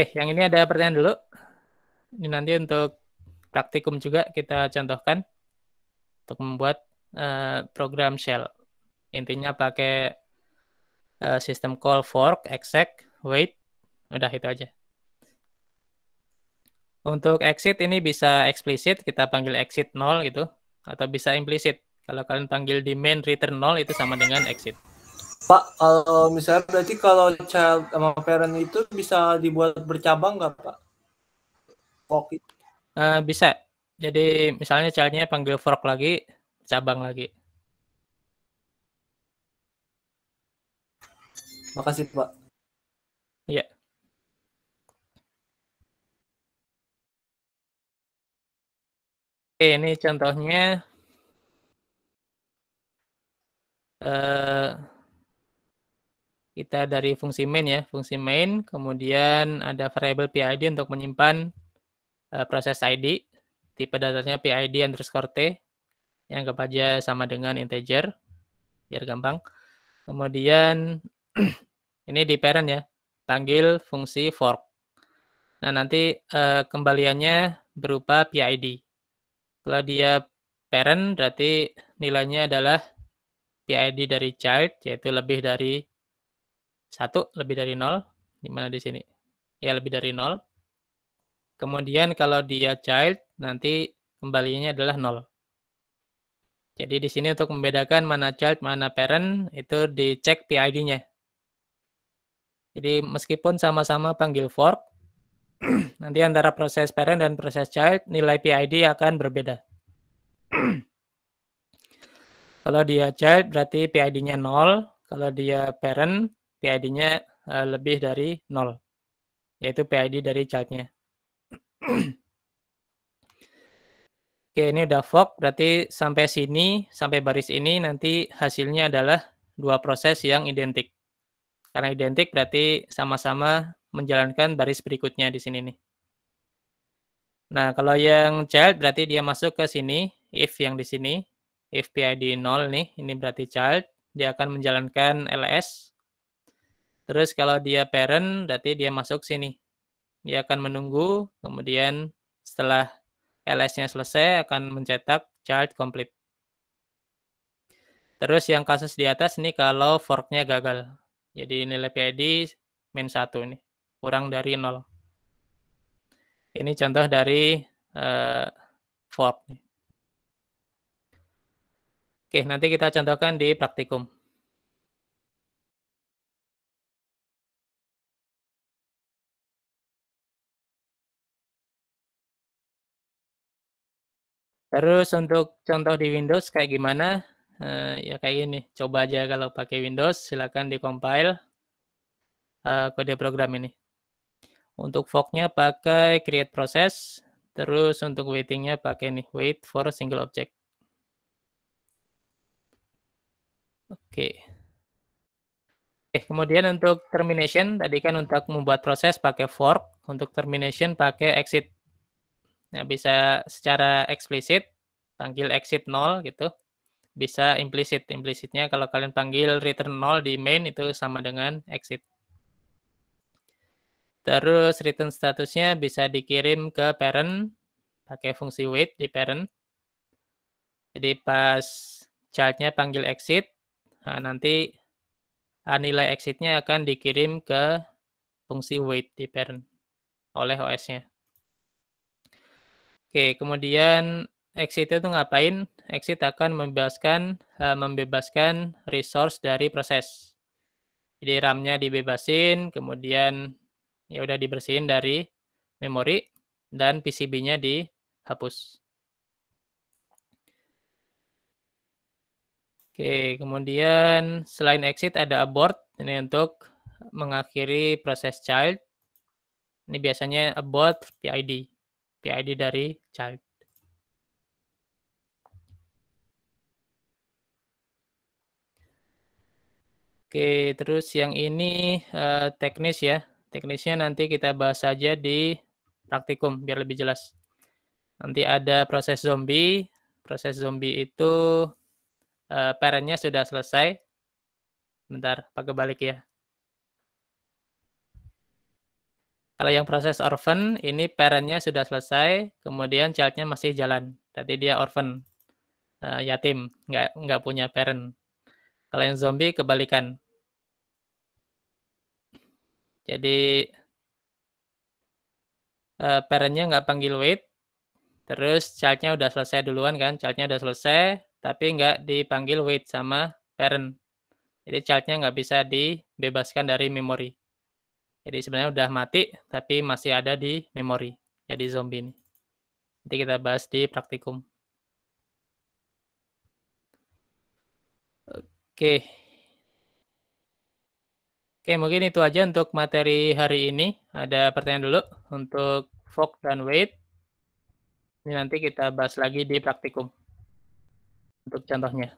Oke, eh, yang ini ada pertanyaan dulu. Ini nanti untuk praktikum juga kita contohkan untuk membuat uh, program shell. Intinya pakai uh, sistem call fork, exec, wait, udah itu aja. Untuk exit ini bisa eksplisit, kita panggil exit 0 gitu, atau bisa implisit. Kalau kalian panggil di main return 0 itu sama dengan exit. Pak, kalau misalnya berarti kalau child sama parent itu bisa dibuat bercabang nggak Pak? Oke. Uh, bisa. Jadi misalnya childnya panggil fork lagi, cabang lagi. Makasih Pak. Iya. Yeah. Oke, ini contohnya. Uh, kita dari fungsi main ya, fungsi main, kemudian ada variable PID untuk menyimpan uh, proses ID, tipe datanya PID underscore T, yang anggap aja sama dengan integer, biar gampang. Kemudian <clears throat> ini di parent ya, panggil fungsi fork. Nah, nanti uh, kembaliannya berupa PID. Kalau dia parent, berarti nilainya adalah PID dari child, yaitu lebih dari 1 lebih dari nol di mana di sini? Ya, lebih dari nol Kemudian kalau dia child, nanti kembalinya adalah nol Jadi di sini untuk membedakan mana child, mana parent, itu dicek PID-nya. Jadi meskipun sama-sama panggil fork, <clears throat> nanti antara proses parent dan proses child, nilai PID akan berbeda. <clears throat> Kalau dia child berarti PID-nya nol kalau dia parent PID-nya eh, lebih dari 0, yaitu PID dari child-nya. <clears throat> Oke, ini udah fork, berarti sampai sini, sampai baris ini nanti hasilnya adalah dua proses yang identik. Karena identik berarti sama-sama menjalankan baris berikutnya di sini nih. Nah, kalau yang child berarti dia masuk ke sini, if yang di sini, if PID 0 nih, ini berarti child, dia akan menjalankan LS Terus kalau dia parent, berarti dia masuk sini. Dia akan menunggu, kemudian setelah LS-nya selesai akan mencetak child complete. Terus yang kasus di atas ini kalau fork-nya gagal. Jadi nilai PID min 1 ini kurang dari 0. Ini contoh dari uh, fork. Oke, nanti kita contohkan di praktikum. Terus untuk contoh di Windows kayak gimana? Uh, ya kayak gini. Coba aja kalau pakai Windows, silakan di uh, kode program ini. Untuk forknya pakai create process, terus untuk waitingnya pakai nih wait for single object. Oke. Okay. Eh, kemudian untuk termination tadi kan untuk membuat proses pakai fork, untuk termination pakai exit. Nah, bisa secara eksplisit panggil exit 0 gitu. Bisa implisit. Implisitnya kalau kalian panggil return 0 di main itu sama dengan exit. Terus return statusnya bisa dikirim ke parent pakai fungsi wait di parent. Jadi pas childnya panggil exit, nah nanti ah, nilai exitnya akan dikirim ke fungsi wait di parent oleh OS-nya. Oke, kemudian exit itu ngapain? Exit akan membebaskan eh, membebaskan resource dari proses. Jadi RAM-nya dibebasin, kemudian ya udah dibersihin dari memori dan PCB-nya dihapus. Oke, kemudian selain exit ada abort ini untuk mengakhiri proses child. Ini biasanya abort PID. PID dari child. Oke, terus yang ini uh, teknis ya. Teknisnya nanti kita bahas saja di praktikum biar lebih jelas. Nanti ada proses zombie. Proses zombie itu uh, eh, parentnya sudah selesai. Bentar, pakai balik ya. Kalau yang proses orphan, ini parentnya sudah selesai, kemudian childnya masih jalan. Tadi dia orphan, uh, yatim, nggak, nggak punya parent. Kalau yang zombie, kebalikan. Jadi, uh, parentnya nggak panggil wait, terus childnya udah selesai duluan kan, childnya udah selesai, tapi nggak dipanggil wait sama parent. Jadi childnya nggak bisa dibebaskan dari memori. Jadi sebenarnya udah mati tapi masih ada di memori. Jadi zombie ini. Nanti kita bahas di praktikum. Oke. Oke, mungkin itu aja untuk materi hari ini. Ada pertanyaan dulu untuk fork dan Wade. Ini nanti kita bahas lagi di praktikum. Untuk contohnya.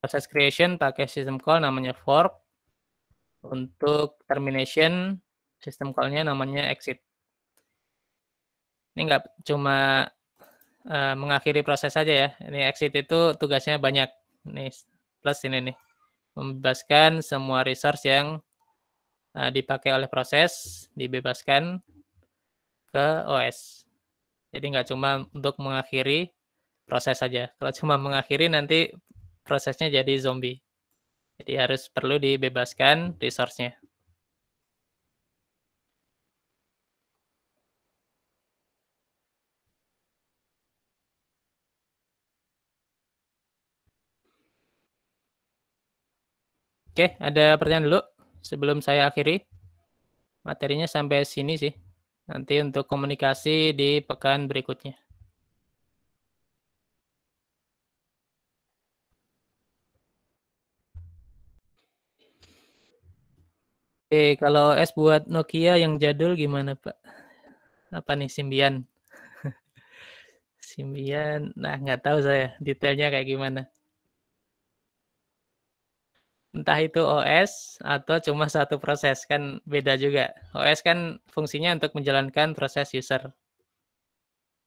Proses creation pakai sistem call namanya fork untuk termination sistem call namanya exit. Ini nggak cuma uh, mengakhiri proses saja ya. Ini exit itu tugasnya banyak. Nih plus ini nih. Membebaskan semua resource yang uh, dipakai oleh proses, dibebaskan ke OS. Jadi nggak cuma untuk mengakhiri proses saja. Kalau cuma mengakhiri nanti prosesnya jadi zombie. Jadi harus perlu dibebaskan resource-nya. Oke, ada pertanyaan dulu sebelum saya akhiri. Materinya sampai sini sih. Nanti untuk komunikasi di pekan berikutnya. Oke, eh, kalau S buat Nokia yang jadul gimana, Pak? Apa nih Simbian? Simbian, <laughs> nah nggak tahu saya detailnya kayak gimana. Entah itu OS atau cuma satu proses kan beda juga. OS kan fungsinya untuk menjalankan proses user.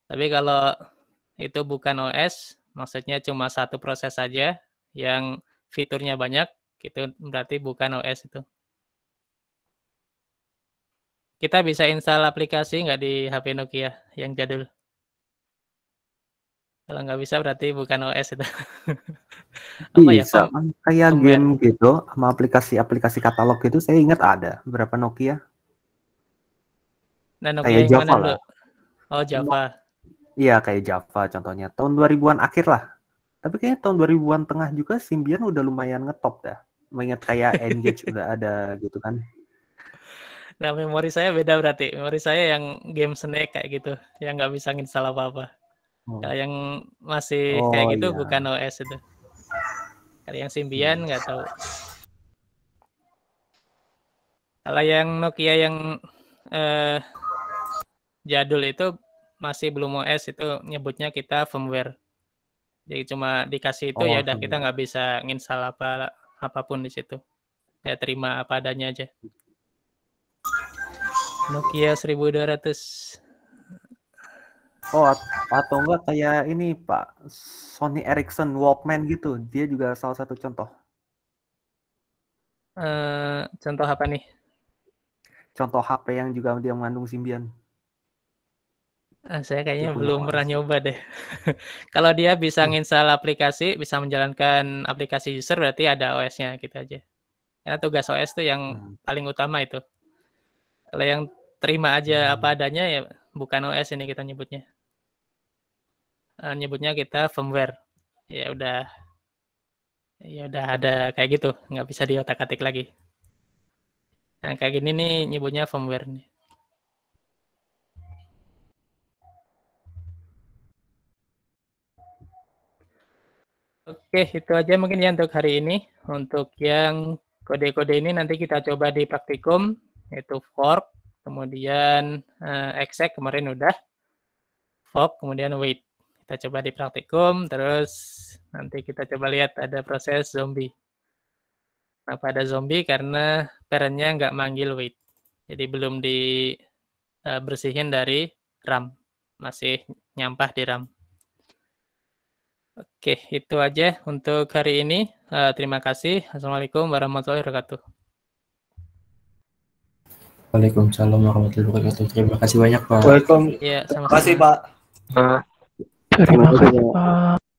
Tapi kalau itu bukan OS, maksudnya cuma satu proses saja yang fiturnya banyak, itu berarti bukan OS itu. Kita bisa install aplikasi nggak di HP Nokia yang jadul? Kalau nggak bisa berarti bukan OS itu. <laughs> Apa ya, bisa, ya, kayak Om game ya? gitu sama aplikasi-aplikasi katalog itu saya ingat ada berapa Nokia. Nah, Nokia kayak Java lah. Oh, Java. Iya, kayak Java contohnya. Tahun 2000-an akhir lah. Tapi kayaknya tahun 2000-an tengah juga Symbian udah lumayan ngetop dah. Mengingat kayak Engage <laughs> udah ada gitu kan. Nah, memori saya beda berarti. Memori saya yang game snake kayak gitu, yang nggak bisa install apa-apa. Oh. Nah, yang masih oh, kayak gitu iya. bukan OS itu. Kalau yang Symbian iya. nggak tahu. Kalau yang Nokia yang eh, jadul itu masih belum OS itu nyebutnya kita firmware. Jadi cuma dikasih itu oh, ya udah kita nggak bisa nginstal apa apapun di situ. Ya terima apa adanya aja. Nokia 1200 Oh atau enggak kayak ini Pak Sony Ericsson Walkman gitu, dia juga salah satu contoh. Uh, contoh apa nih? Contoh HP yang juga dia mengandung Symbian. Uh, saya kayaknya Itu belum pernah nyoba deh. <laughs> Kalau dia bisa hmm. nginstal aplikasi, bisa menjalankan aplikasi user berarti ada OS-nya gitu aja. Karena tugas OS tuh yang hmm. paling utama itu. Kalau yang terima aja hmm. apa adanya ya bukan OS ini kita nyebutnya. Uh, nyebutnya kita firmware. Ya udah ya udah ada kayak gitu, nggak bisa diotak-atik lagi. Nah, kayak gini nih nyebutnya firmware nih. Oke, itu aja mungkin ya untuk hari ini. Untuk yang kode-kode ini nanti kita coba di praktikum yaitu fork, kemudian uh, exec kemarin udah fork, kemudian wait. Kita coba di praktikum, terus nanti kita coba lihat ada proses zombie. Kenapa ada zombie? Karena parentnya nggak manggil wait. Jadi belum dibersihin eh, dari RAM. Masih nyampah di RAM. Oke, itu aja untuk hari ini. Eh, terima kasih. Assalamualaikum warahmatullahi wabarakatuh. Waalaikumsalam warahmatullahi wabarakatuh. Terima kasih banyak Pak. Waalaikumsalam. Ya, Terima kasih Pak. Terima kasih Pak.